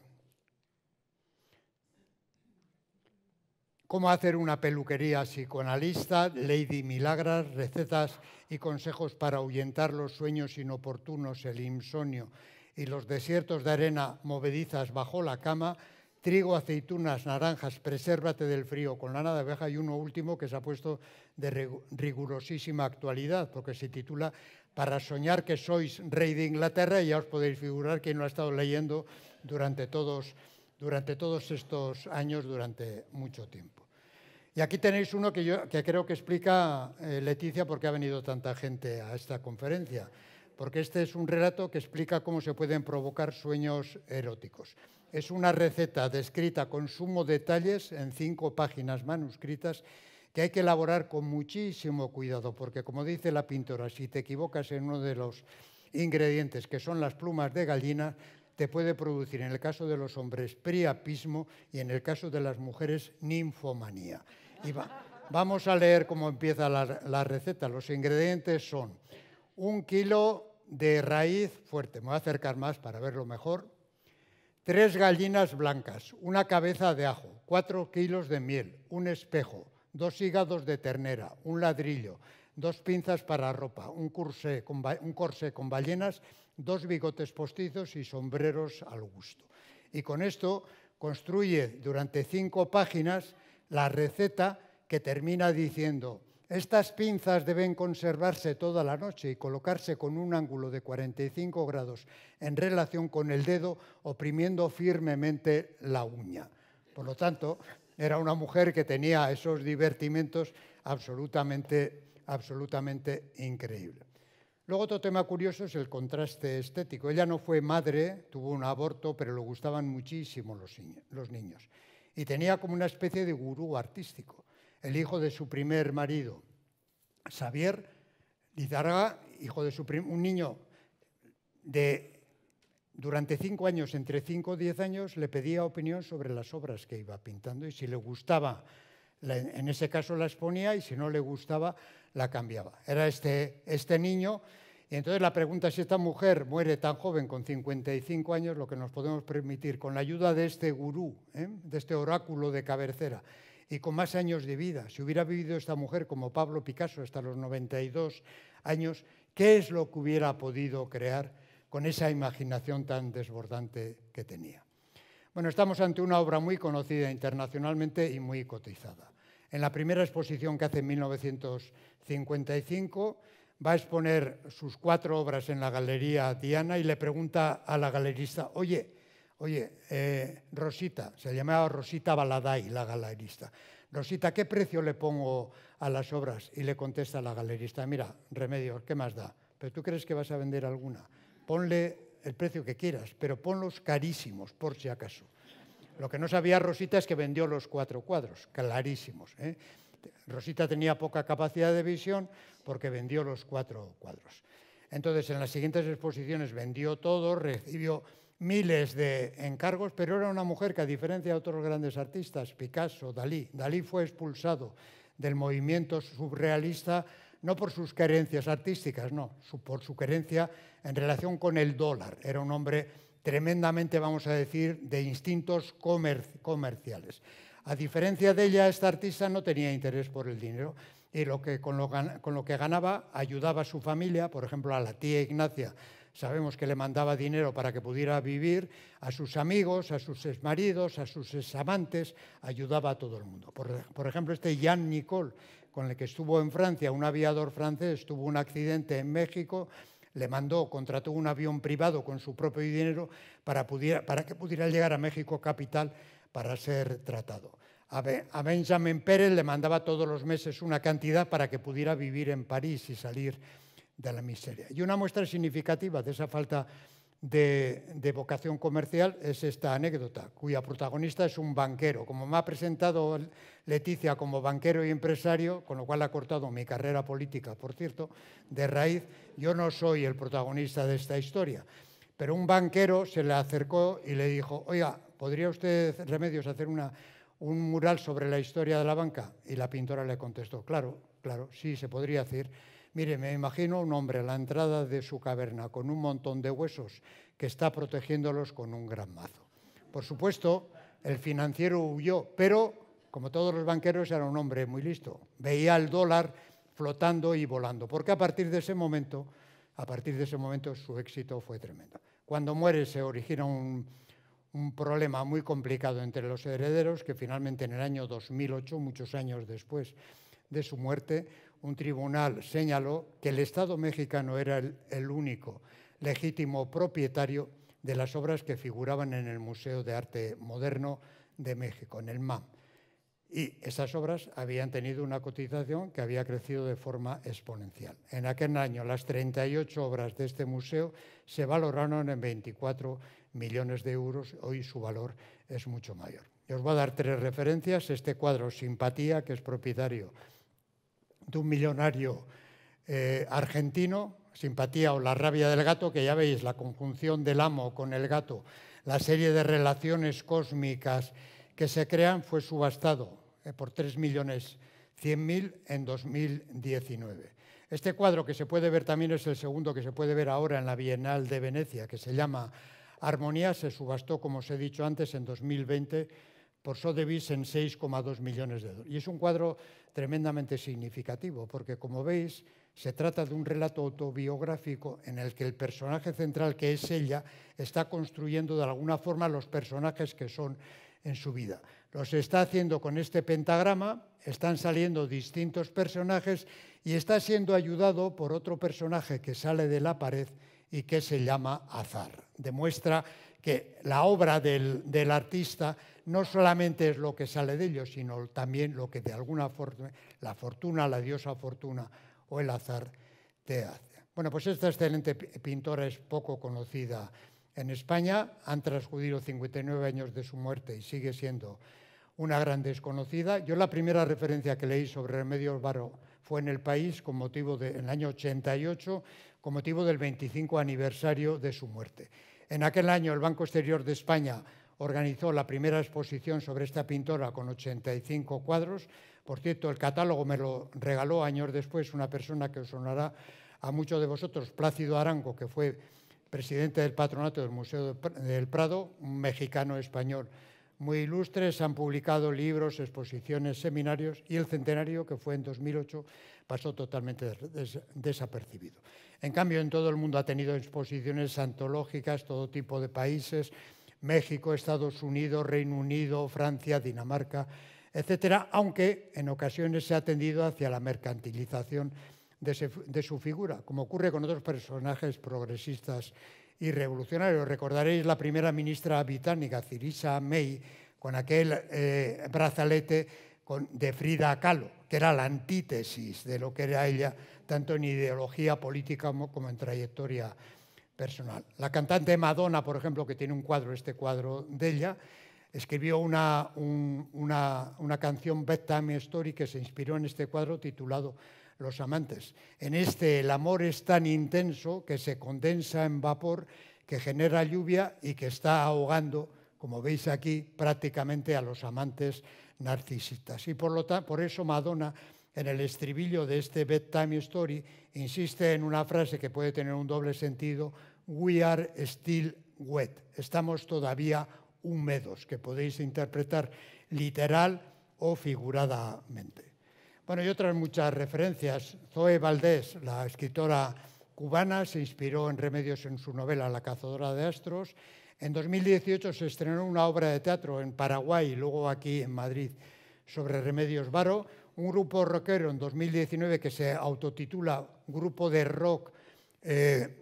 Cómo hacer una peluquería psicoanalista, Lady Milagras, recetas y consejos para ahuyentar los sueños inoportunos, el insomnio y los desiertos de arena movedizas bajo la cama, trigo, aceitunas, naranjas, presérvate del frío, con lana de abeja y uno último que se ha puesto de rigurosísima actualidad, porque se titula Para soñar que sois rey de Inglaterra, y ya os podéis figurar quién lo ha estado leyendo durante todos, durante todos estos años, durante mucho tiempo. Y aquí tenéis uno que, yo, creo que explica, eh, Leticia, por qué ha venido tanta gente a esta conferencia, porque este es un relato que explica cómo se pueden provocar sueños eróticos. Es una receta descrita con sumo detalles en cinco páginas manuscritas que hay que elaborar con muchísimo cuidado, porque como dice la pintora, si te equivocas en uno de los ingredientes, que son las plumas de gallina, te puede producir en el caso de los hombres priapismo y en el caso de las mujeres ninfomanía. Y vamos a leer cómo empieza la, la, receta. Los ingredientes son un kilo de raíz fuerte, me voy a acercar más para verlo mejor, tres gallinas blancas, una cabeza de ajo, cuatro kilos de miel, un espejo, dos hígados de ternera, un ladrillo, dos pinzas para ropa, un corsé con, con ballenas, dos bigotes postizos y sombreros al gusto. Y con esto construye durante cinco páginas la receta que termina diciendo, estas pinzas deben conservarse toda la noche y colocarse con un ángulo de 45 grados en relación con el dedo, oprimiendo firmemente la uña. Por lo tanto, era una mujer que tenía esos divertimentos absolutamente, absolutamente increíbles. Luego otro tema curioso es el contraste estético. Ella no fue madre, tuvo un aborto, pero le gustaban muchísimo los, los niños. Y tenía como una especie de gurú artístico el hijo de su primer marido. Xavier Lizarra, hijo de su un niño de durante cinco años, entre cinco o diez años, le pedía opinión sobre las obras que iba pintando y si le gustaba, en ese caso la exponía y si no le gustaba, la cambiaba. Era este, este niño. Y entonces la pregunta es si esta mujer muere tan joven, con 55 años, lo que nos podemos permitir con la ayuda de este gurú, ¿eh? de este oráculo de cabecera, y con más años de vida. Si hubiera vivido esta mujer como Pablo Picasso hasta los 92 años, ¿qué es lo que hubiera podido crear con esa imaginación tan desbordante que tenía? Bueno, estamos ante una obra muy conocida internacionalmente y muy cotizada. En la primera exposición que hace en 1955 va a exponer sus cuatro obras en la Galería Diana y le pregunta a la galerista, oye, Oye, eh, Rosita, se llamaba Rosita Baladay, la galerista. Rosita, ¿qué precio le pongo a las obras? Y le contesta la galerista, mira, remedio, ¿qué más da? ¿Pero tú crees que vas a vender alguna? Ponle el precio que quieras, pero ponlos carísimos, por si acaso. Lo que no sabía Rosita es que vendió los cuatro cuadros, clarísimos. ¿eh? Rosita tenía poca capacidad de visión porque vendió los cuatro cuadros. Entonces, en las siguientes exposiciones vendió todo, recibió miles de encargos, pero era una mujer que a diferencia de otros grandes artistas, Picasso, Dalí, Dalí fue expulsado del movimiento surrealista no por sus carencias artísticas, no, por su carencia en relación con el dólar. Era un hombre tremendamente, vamos a decir, de instintos comerciales. A diferencia de ella, esta artista no tenía interés por el dinero y lo que, con lo que ganaba ayudaba a su familia, por ejemplo, a la tía Ignacia, sabemos que le mandaba dinero para que pudiera vivir, a sus amigos, a sus exmaridos, a sus examantes, ayudaba a todo el mundo. Por, ejemplo, este Jean Nicole, con el que estuvo en Francia, un aviador francés, tuvo un accidente en México, le mandó, contrató un avión privado con su propio dinero para, para que pudiera llegar a México capital para ser tratado. A Benjamin Pérez le mandaba todos los meses una cantidad para que pudiera vivir en París y salir de la miseria. Y una muestra significativa de esa falta de, vocación comercial es esta anécdota, cuya protagonista es un banquero. Como me ha presentado Leticia como banquero y empresario, con lo cual ha cortado mi carrera política, por cierto, de raíz, yo no soy el protagonista de esta historia. Pero un banquero se le acercó y le dijo, oiga, ¿podría usted, Remedios, hacer un mural sobre la historia de la banca? Y la pintora le contestó, claro, claro, sí, se podría hacer Mire, me imagino un hombre a la entrada de su caverna con un montón de huesos que está protegiéndolos con un gran mazo. Por supuesto, el financiero huyó, pero como todos los banqueros era un hombre muy listo. Veía el dólar flotando y volando, porque a partir de ese momento, a partir de ese momento su éxito fue tremendo. Cuando muere se origina un problema muy complicado entre los herederos que finalmente en el año 2008, muchos años después de su muerte, un tribunal señaló que el Estado mexicano era el, único legítimo propietario de las obras que figuraban en el Museo de Arte Moderno de México, en el MAM. Y esas obras habían tenido una cotización que había crecido de forma exponencial. En aquel año, las 38 obras de este museo se valoraron en 24 millones de euros. Hoy su valor es mucho mayor. os voy a dar tres referencias. Este cuadro, Simpatía, que es propietario de un millonario eh, argentino, Simpatía o la rabia del gato, que ya veis, la conjunción del amo con el gato, la serie de relaciones cósmicas que se crean, fue subastado eh, por 3.100.000 en 2019. Este cuadro que se puede ver también es el segundo que se puede ver ahora en la Bienal de Venecia, que se llama Armonía, se subastó, como os he dicho antes, en 2020 por Sotheby's en 6,2 millones de dólares. Y es un cuadro tremendamente significativo, porque como veis, se trata de un relato autobiográfico en el que el personaje central, que es ella, está construyendo de alguna forma los personajes que son en su vida. Los está haciendo con este pentagrama, están saliendo distintos personajes y está siendo ayudado por otro personaje que sale de la pared y que se llama Azar. Demuestra que la obra del, del artista no solamente es lo que sale de ellos, sino también lo que de alguna forma, la fortuna, la diosa fortuna o el azar te hace. Bueno, pues esta excelente pintora es poco conocida en España, han transcurrido 59 años de su muerte y sigue siendo una gran desconocida. Yo la primera referencia que leí sobre Remedios Varo fue en el país con motivo del año 88 con motivo del 25 aniversario de su muerte. En aquel año el Banco Exterior de España organizó la primera exposición sobre esta pintora con 85 cuadros. Por cierto, el catálogo me lo regaló años después una persona que os sonará a muchos de vosotros, Plácido Arango, que fue presidente del patronato del Museo del Prado, un mexicano español muy Se han publicado libros, exposiciones, seminarios y el centenario, que fue en 2008, pasó totalmente desapercibido. En cambio, en todo el mundo ha tenido exposiciones antológicas, todo tipo de países, México, Estados Unidos, Reino Unido, Francia, Dinamarca, etcétera, aunque en ocasiones se ha tendido hacia la mercantilización de, su figura, como ocurre con otros personajes progresistas y revolucionarios. Recordaréis la primera ministra británica, Theresa May, con aquel eh, brazalete de Frida Kahlo, que era la antítesis de lo que era ella, tanto en ideología política como, en trayectoria política la cantante Madonna, por ejemplo, que tiene un cuadro, este cuadro de ella, escribió una, una, canción Bedtime Story que se inspiró en este cuadro titulado Los amantes. En este el amor es tan intenso que se condensa en vapor, que genera lluvia y que está ahogando, como veis aquí, prácticamente a los amantes narcisistas. Y por, lo por eso Madonna, en el estribillo de este Bedtime Story, insiste en una frase que puede tener un doble sentido We are still wet. Estamos todavía húmedos, que podéis interpretar literal o figuradamente. Bueno, y otras muchas referencias. Zoe Valdés, la escritora cubana, se inspiró en Remedios en su novela La cazadora de astros. En 2018 se estrenó una obra de teatro en Paraguay y luego aquí en Madrid sobre Remedios Varo. Un grupo rockero en 2019 que se autotitula Grupo de Rock eh,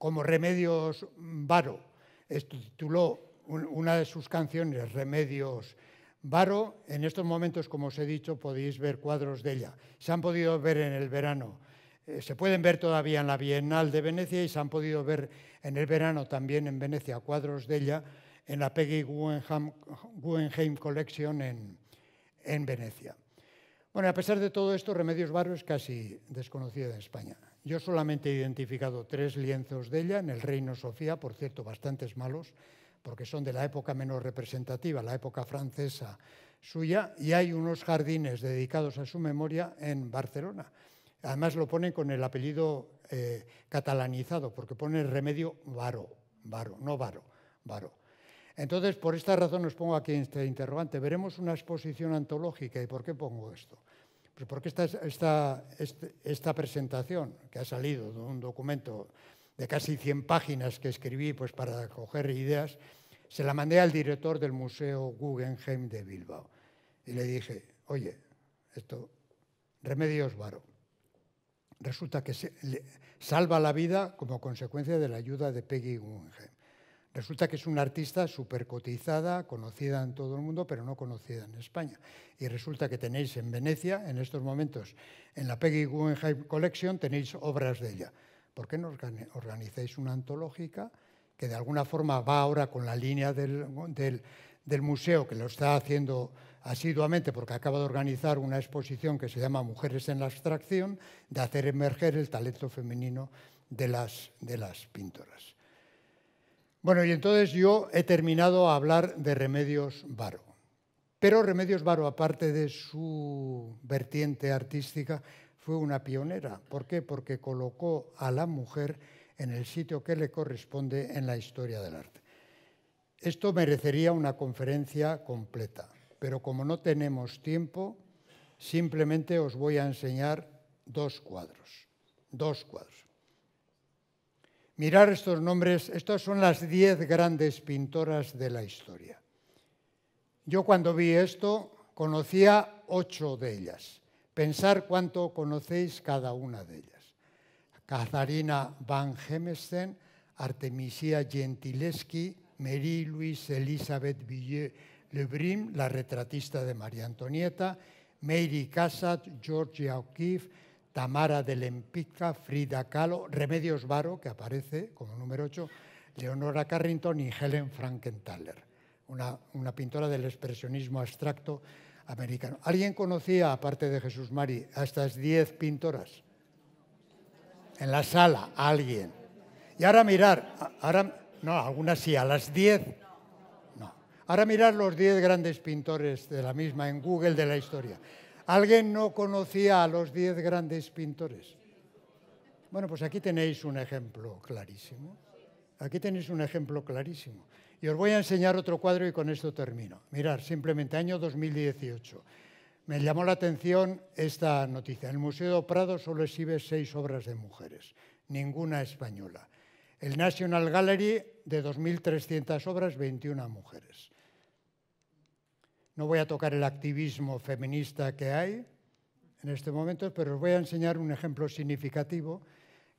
como Remedios Varo. Tituló una de sus canciones, Remedios Varo. En estos momentos, como os he dicho, podéis ver cuadros de ella. Se han podido ver en el verano eh, se pueden ver todavía en la Bienal de Venecia y se han podido ver en el verano también en Venecia cuadros de ella en la Peggy Guggenheim, Collection en, Venecia. Bueno, a pesar de todo esto, Remedios Varo es casi desconocida en España. Yo solamente he identificado tres lienzos de ella en el Reino Sofía, por cierto, bastantes malos, porque son de la época menos representativa, la época francesa suya, y hay unos jardines dedicados a su memoria en Barcelona. Además lo ponen con el apellido eh, catalanizado, porque pone remedio Varo, Varo, no Varo, Varo. Entonces, por esta razón os pongo aquí este interrogante. Veremos una exposición antológica. ¿Y por qué pongo esto? porque esta, esta, este, esta, presentación que ha salido de un documento de casi 100 páginas que escribí pues, para coger ideas, se la mandé al director del Museo Guggenheim de Bilbao. Y le dije, oye, esto, remedios varo. Resulta que se, salva la vida como consecuencia de la ayuda de Peggy Guggenheim. Resulta que es una artista súper cotizada, conocida en todo el mundo, pero no conocida en España. Y resulta que tenéis en Venecia, en estos momentos, en la Peggy Guggenheim Collection, tenéis obras de ella. ¿Por qué no organizáis una antológica que de alguna forma va ahora con la línea del, museo, que lo está haciendo asiduamente porque acaba de organizar una exposición que se llama Mujeres en la abstracción, de hacer emerger el talento femenino de de las pintoras? Bueno, y entonces yo he terminado a hablar de Remedios Varo. Pero Remedios Varo, aparte de su vertiente artística, fue una pionera. ¿Por qué? Porque colocó a la mujer en el sitio que le corresponde en la historia del arte. Esto merecería una conferencia completa, pero como no tenemos tiempo, simplemente os voy a enseñar dos cuadros. Dos cuadros. Mirar estos nombres, estas son las diez grandes pintoras de la historia. Yo cuando vi esto conocía ocho de ellas. Pensar cuánto conocéis cada una de ellas. Katharina van Hemessen, Artemisia Gentileschi, Marie-Louise Elisabeth villiers lebrim la retratista de María Antonieta, Mary Cassatt, Georgia O'Keeffe, Tamara de Lempicka, Frida Kahlo, Remedios Varo, que aparece como número 8, Leonora Carrington y Helen Frankenthaler, una, pintora del expresionismo abstracto americano. ¿Alguien conocía, aparte de Jesús Mari, a estas 10 pintoras? En la sala, alguien. Y ahora mirar, ahora, no, algunas sí, a las 10. No. Ahora mirar los 10 grandes pintores de la misma en Google de la historia. ¿Alguien no conocía a los diez grandes pintores? Bueno, pues aquí tenéis un ejemplo clarísimo. Aquí tenéis un ejemplo clarísimo. Y os voy a enseñar otro cuadro y con esto termino. Mirad, simplemente año 2018. Me llamó la atención esta noticia. El Museo Prado solo exhibe seis obras de mujeres, ninguna española. El National Gallery, de 2.300 obras, 21 mujeres. No voy a tocar el activismo feminista que hay en este momento, pero os voy a enseñar un ejemplo significativo,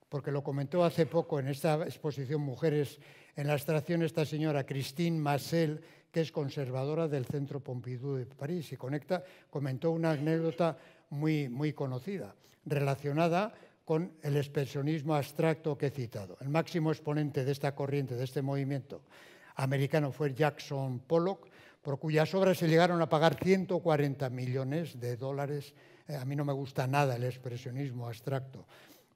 porque lo comentó hace poco en esta exposición Mujeres en la Extracción esta señora Christine Massel, que es conservadora del Centro Pompidou de París y conecta, comentó una anécdota muy, muy conocida, relacionada con el expresionismo abstracto que he citado. El máximo exponente de esta corriente, de este movimiento americano, fue Jackson Pollock, por cuyas obras se llegaron a pagar 140 millones de dólares. Eh, a mí no me gusta nada el expresionismo abstracto.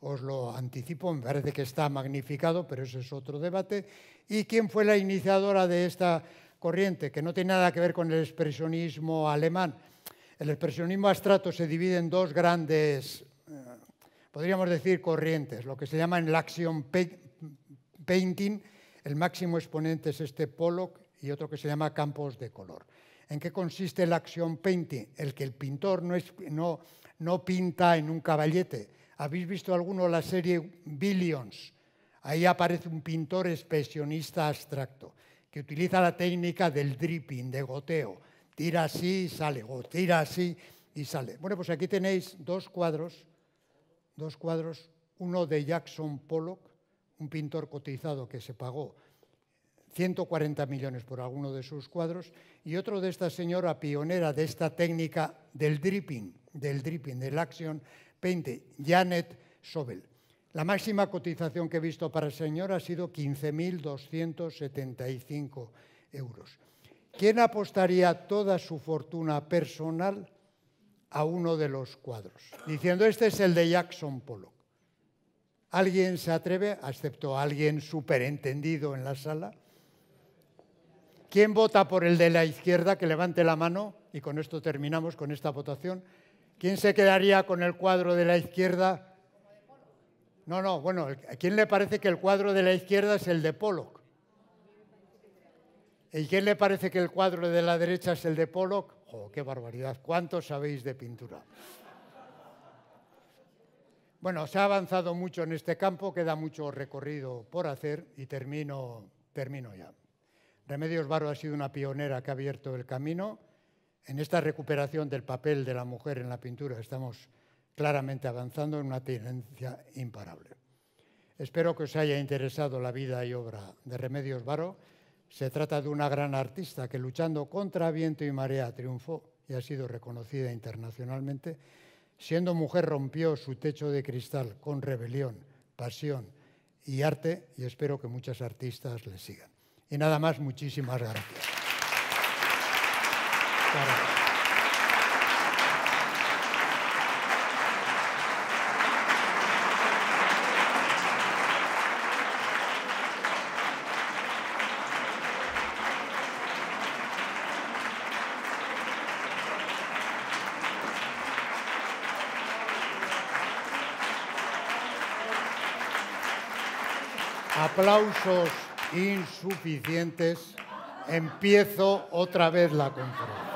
Os lo anticipo, me parece que está magnificado, pero ese es otro debate. ¿Y quién fue la iniciadora de esta corriente? Que no tiene nada que ver con el expresionismo alemán. El expresionismo abstracto se divide en dos grandes, eh, podríamos decir, corrientes. Lo que se llama en la action painting, el máximo exponente es este Pollock, y otro que se llama campos de color. ¿En qué consiste la action painting? El que el pintor no, no, no pinta en un caballete. ¿Habéis visto alguno la serie Billions? Ahí aparece un pintor expresionista abstracto que utiliza la técnica del dripping, de goteo. Tira así y sale, o tira así y sale. Bueno, pues aquí tenéis dos cuadros, dos cuadros, uno de Jackson Pollock, un pintor cotizado que se pagó 140 millones por alguno de sus cuadros, y otro de esta señora pionera de esta técnica del dripping, del dripping, del action 20 Janet Sobel. La máxima cotización que he visto para el señor ha sido 15.275 euros. ¿Quién apostaría toda su fortuna personal a uno de los cuadros? Diciendo, este es el de Jackson Pollock. ¿Alguien se atreve, excepto alguien superentendido en la sala, ¿Quién vota por el de la izquierda? Que levante la mano y con esto terminamos con esta votación. ¿Quién se quedaría con el cuadro de la izquierda? No, no, bueno, quién le parece que el cuadro de la izquierda es el de Pollock? ¿Y quién le parece que el cuadro de la derecha es el de Pollock? ¡Oh, qué barbaridad! ¿Cuántos sabéis de pintura? Bueno, se ha avanzado mucho en este campo, queda mucho recorrido por hacer y termino, termino ya. Remedios Varo ha sido una pionera que ha abierto el camino. En esta recuperación del papel de la mujer en la pintura estamos claramente avanzando en una tendencia imparable. Espero que os haya interesado la vida y obra de Remedios Varo. Se trata de una gran artista que luchando contra viento y marea triunfó y ha sido reconocida internacionalmente. Siendo mujer rompió su techo de cristal con rebelión, pasión y arte y espero que muchas artistas le sigan. Y nada más, muchísimas gracias. aplausos insuficientes, empiezo otra vez la conferencia.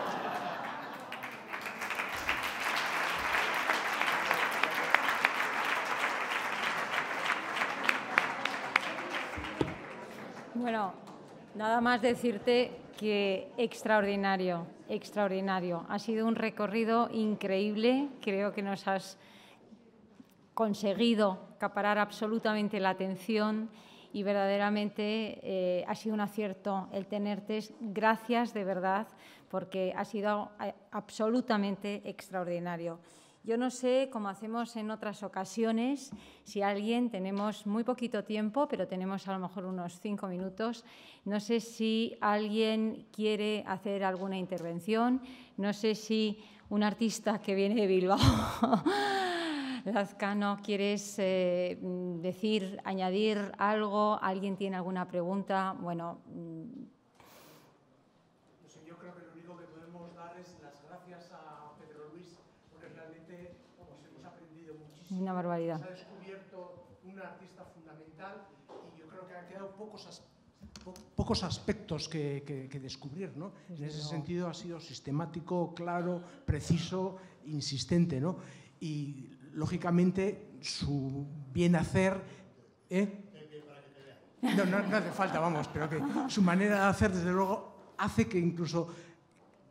Bueno, nada más decirte que extraordinario, extraordinario. Ha sido un recorrido increíble. Creo que nos has conseguido acaparar absolutamente la atención y verdaderamente eh, ha sido un acierto el tenerte. Gracias de verdad, porque ha sido eh, absolutamente extraordinario. Yo no sé, como hacemos en otras ocasiones, si alguien, tenemos muy poquito tiempo, pero tenemos a lo mejor unos cinco minutos, no sé si alguien quiere hacer alguna intervención, no sé si un artista que viene de Bilbao Lazcano, ¿quieres eh, decir, añadir algo? ¿Alguien tiene alguna pregunta? Bueno. Mm. yo creo que lo único que podemos dar es las gracias a Pedro Luis, porque realmente nos hemos aprendido muchísimo. Una barbaridad. Se ha descubierto un artista fundamental y yo creo que han quedado pocos aspectos que, descubrir, ¿no? En ese sentido ha sido sistemático, claro, preciso, insistente, Y lógicamente su bien hacer... ¿eh? No, hace falta, vamos, pero que su manera de hacer, desde luego, hace que incluso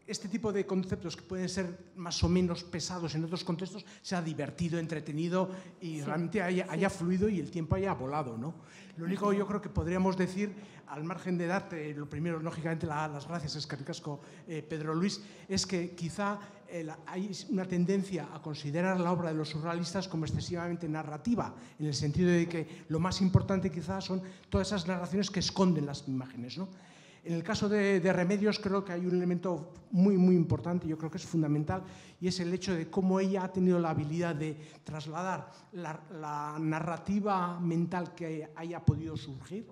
este tipo de conceptos que pueden ser más o menos pesados en otros contextos sea divertido, entretenido y realmente haya, fluido y el tiempo haya volado, ¿no? Lo único yo creo que podríamos decir, al margen de darte, lo primero, lógicamente, las gracias es que eh, Pedro Luis, es que quizá hay una tendencia a considerar la obra de los surrealistas como excesivamente narrativa, en el sentido de que lo más importante quizás son todas esas narraciones que esconden las imágenes. ¿no? En el caso de, Remedios creo que hay un elemento muy, muy importante, yo creo que es fundamental, y es el hecho de cómo ella ha tenido la habilidad de trasladar la, narrativa mental que haya podido surgir,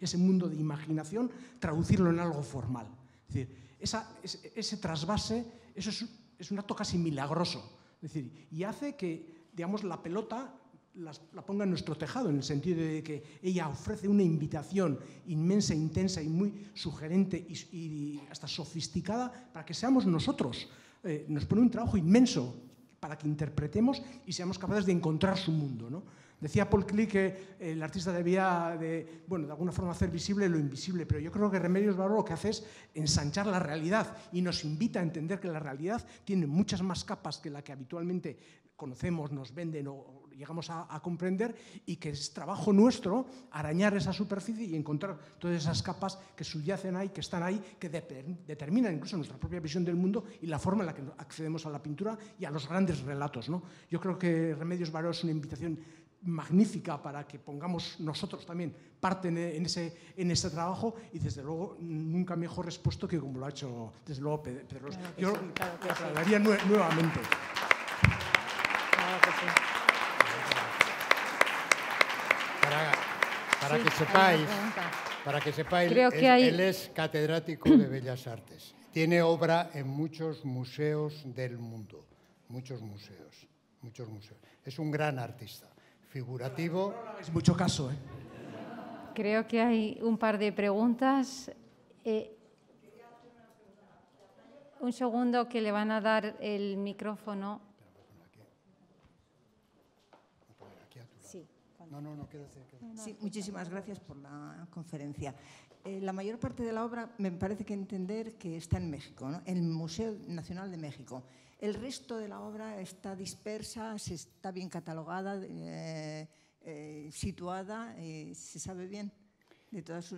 ese mundo de imaginación, traducirlo en algo formal. Es decir, esa, ese trasvase, eso es es un acto casi milagroso. decir, y hace que, digamos, la pelota la ponga en nuestro tejado, en el sentido de que ella ofrece una invitación inmensa, intensa y muy sugerente y, hasta sofisticada para que seamos nosotros. Eh, nos pone un trabajo inmenso para que interpretemos y seamos capaces de encontrar su mundo. Decía Paul Klee que el artista debía, de, bueno, de alguna forma hacer visible lo invisible, pero yo creo que Remedios Varo lo que hace es ensanchar la realidad y nos invita a entender que la realidad tiene muchas más capas que la que habitualmente conocemos, nos venden o llegamos a, comprender y que es trabajo nuestro arañar esa superficie y encontrar todas esas capas que subyacen ahí, que están ahí, que determinan incluso nuestra propia visión del mundo y la forma en la que accedemos a la pintura y a los grandes relatos. ¿no? Yo creo que Remedios Varo es una invitación magnífica para que pongamos nosotros también parte e, en ese, en ese trabajo y desde luego nunca mejor respuesta que como lo ha hecho desde luego Pedro. Yo sí, nuevamente. Para, que sepáis, para que sepáis, él es catedrático de Bellas Artes. Tiene obra en muchos museos del mundo, muchos museos, muchos museos. Es un gran artista figurativo. es mucho caso, ¿eh? Creo que hay un par de preguntas. Eh, un segundo que le van a dar el micrófono. Sí, no, no, no, muchísimas gracias por la conferencia. Eh, la mayor parte de la obra me parece que entender que está en México, ¿no? en el Museo Nacional de México. El resto de la obra está dispersa, está bien catalogada, eh, eh, situada, eh, se sabe bien, de todas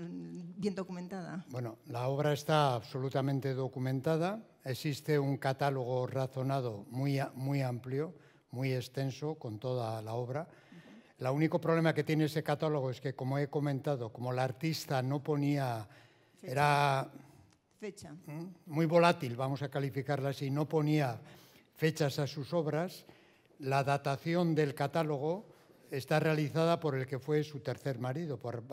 bien documentada. Bueno, la obra está absolutamente documentada. Existe un catálogo razonado muy, muy amplio, muy extenso con toda la obra. El único problema que tiene ese catálogo es que, como he comentado, como la artista no ponía, era ¿Mm? Muy volátil, vamos a calificarla así. No ponía fechas a sus obras. La datación del catálogo está realizada por el que fue su tercer marido, por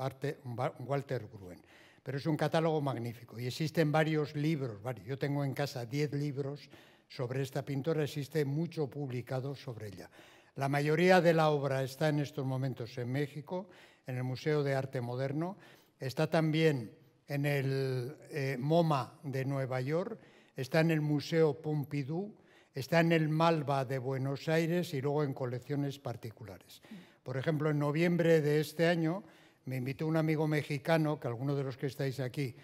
Walter Gruen. Pero es un catálogo magnífico y existen varios libros. Varios. Yo tengo en casa 10 libros sobre esta pintora, existe mucho publicado sobre ella. La mayoría de la obra está en estos momentos en México, en el Museo de Arte Moderno. Está también en el eh, MoMA de Nueva York, está en el Museo Pompidou, está en el Malva de Buenos Aires y luego en colecciones particulares. Por ejemplo, en noviembre de este año me invitó un amigo mexicano, que alguno de los que estáis aquí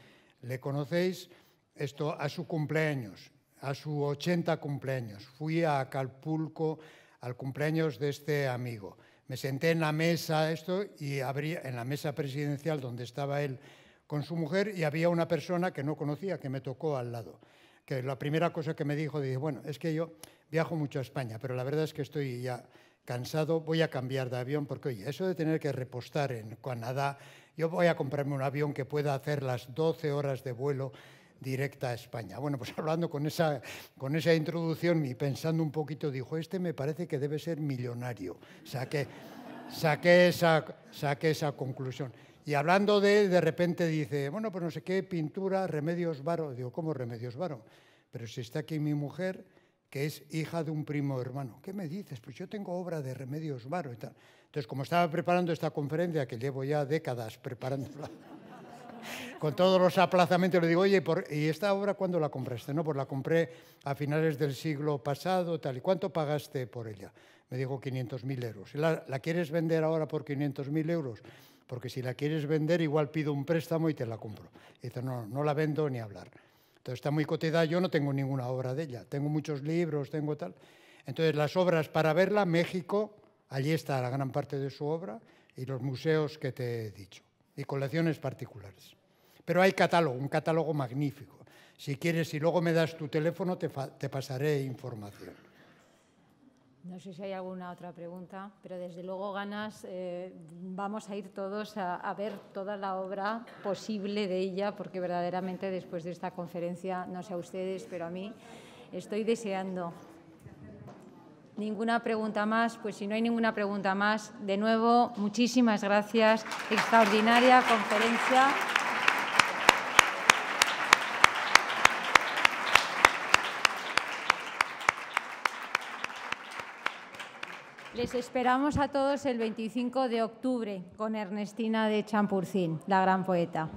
le conocéis, esto a su cumpleaños, a su 80 cumpleaños. Fui a Acapulco al cumpleaños de este amigo. Me senté en la mesa esto y abrí en la mesa presidencial donde estaba él con su mujer y había una persona que no conocía que me tocó al lado. Que la primera cosa que me dijo, dije, bueno, es que yo viajo mucho a España, pero la verdad es que estoy ya cansado, voy a cambiar de avión, porque oye, eso de tener que repostar en Canadá, yo voy a comprarme un avión que pueda hacer las 12 horas de vuelo directa a España. Bueno, pues hablando con esa, con esa introducción y pensando un poquito, dijo, este me parece que debe ser millonario. Saqué, saqué, esa, saqué esa conclusión. Y hablando de él, de repente dice, bueno, pues no sé qué, pintura, remedios varo. Digo, ¿cómo remedios varo? Pero si está aquí mi mujer, que es hija de un primo hermano. ¿Qué me dices? Pues yo tengo obra de remedios varo y tal. Entonces, como estaba preparando esta conferencia, que llevo ya décadas preparándola, con todos los aplazamientos, le digo, oye, ¿y esta obra cuándo la compraste? No, pues la compré a finales del siglo pasado, tal. ¿Y cuánto pagaste por ella? Me dijo 500.000 euros. ¿La, ¿La quieres vender ahora por 500.000 euros? porque si la quieres vender igual pido un préstamo y te la compro. Y no, no la vendo ni hablar. Entonces está muy cotizada. yo no tengo ninguna obra de ella, tengo muchos libros, tengo tal. Entonces las obras para verla, México, allí está la gran parte de su obra y los museos que te he dicho, y colecciones particulares. Pero hay catálogo, un catálogo magnífico. Si quieres, y luego me das tu teléfono, te pasaré información. No sé si hay alguna otra pregunta, pero desde luego ganas, eh, vamos a ir todos a, a, ver toda la obra posible de ella, porque verdaderamente después de esta conferencia, no sé a ustedes, pero a mí, estoy deseando. Ninguna pregunta más, pues si no hay ninguna pregunta más, de nuevo, muchísimas gracias. Extraordinaria conferencia. Les esperamos a todos el 25 de octubre con Ernestina de Champurcín, la gran poeta.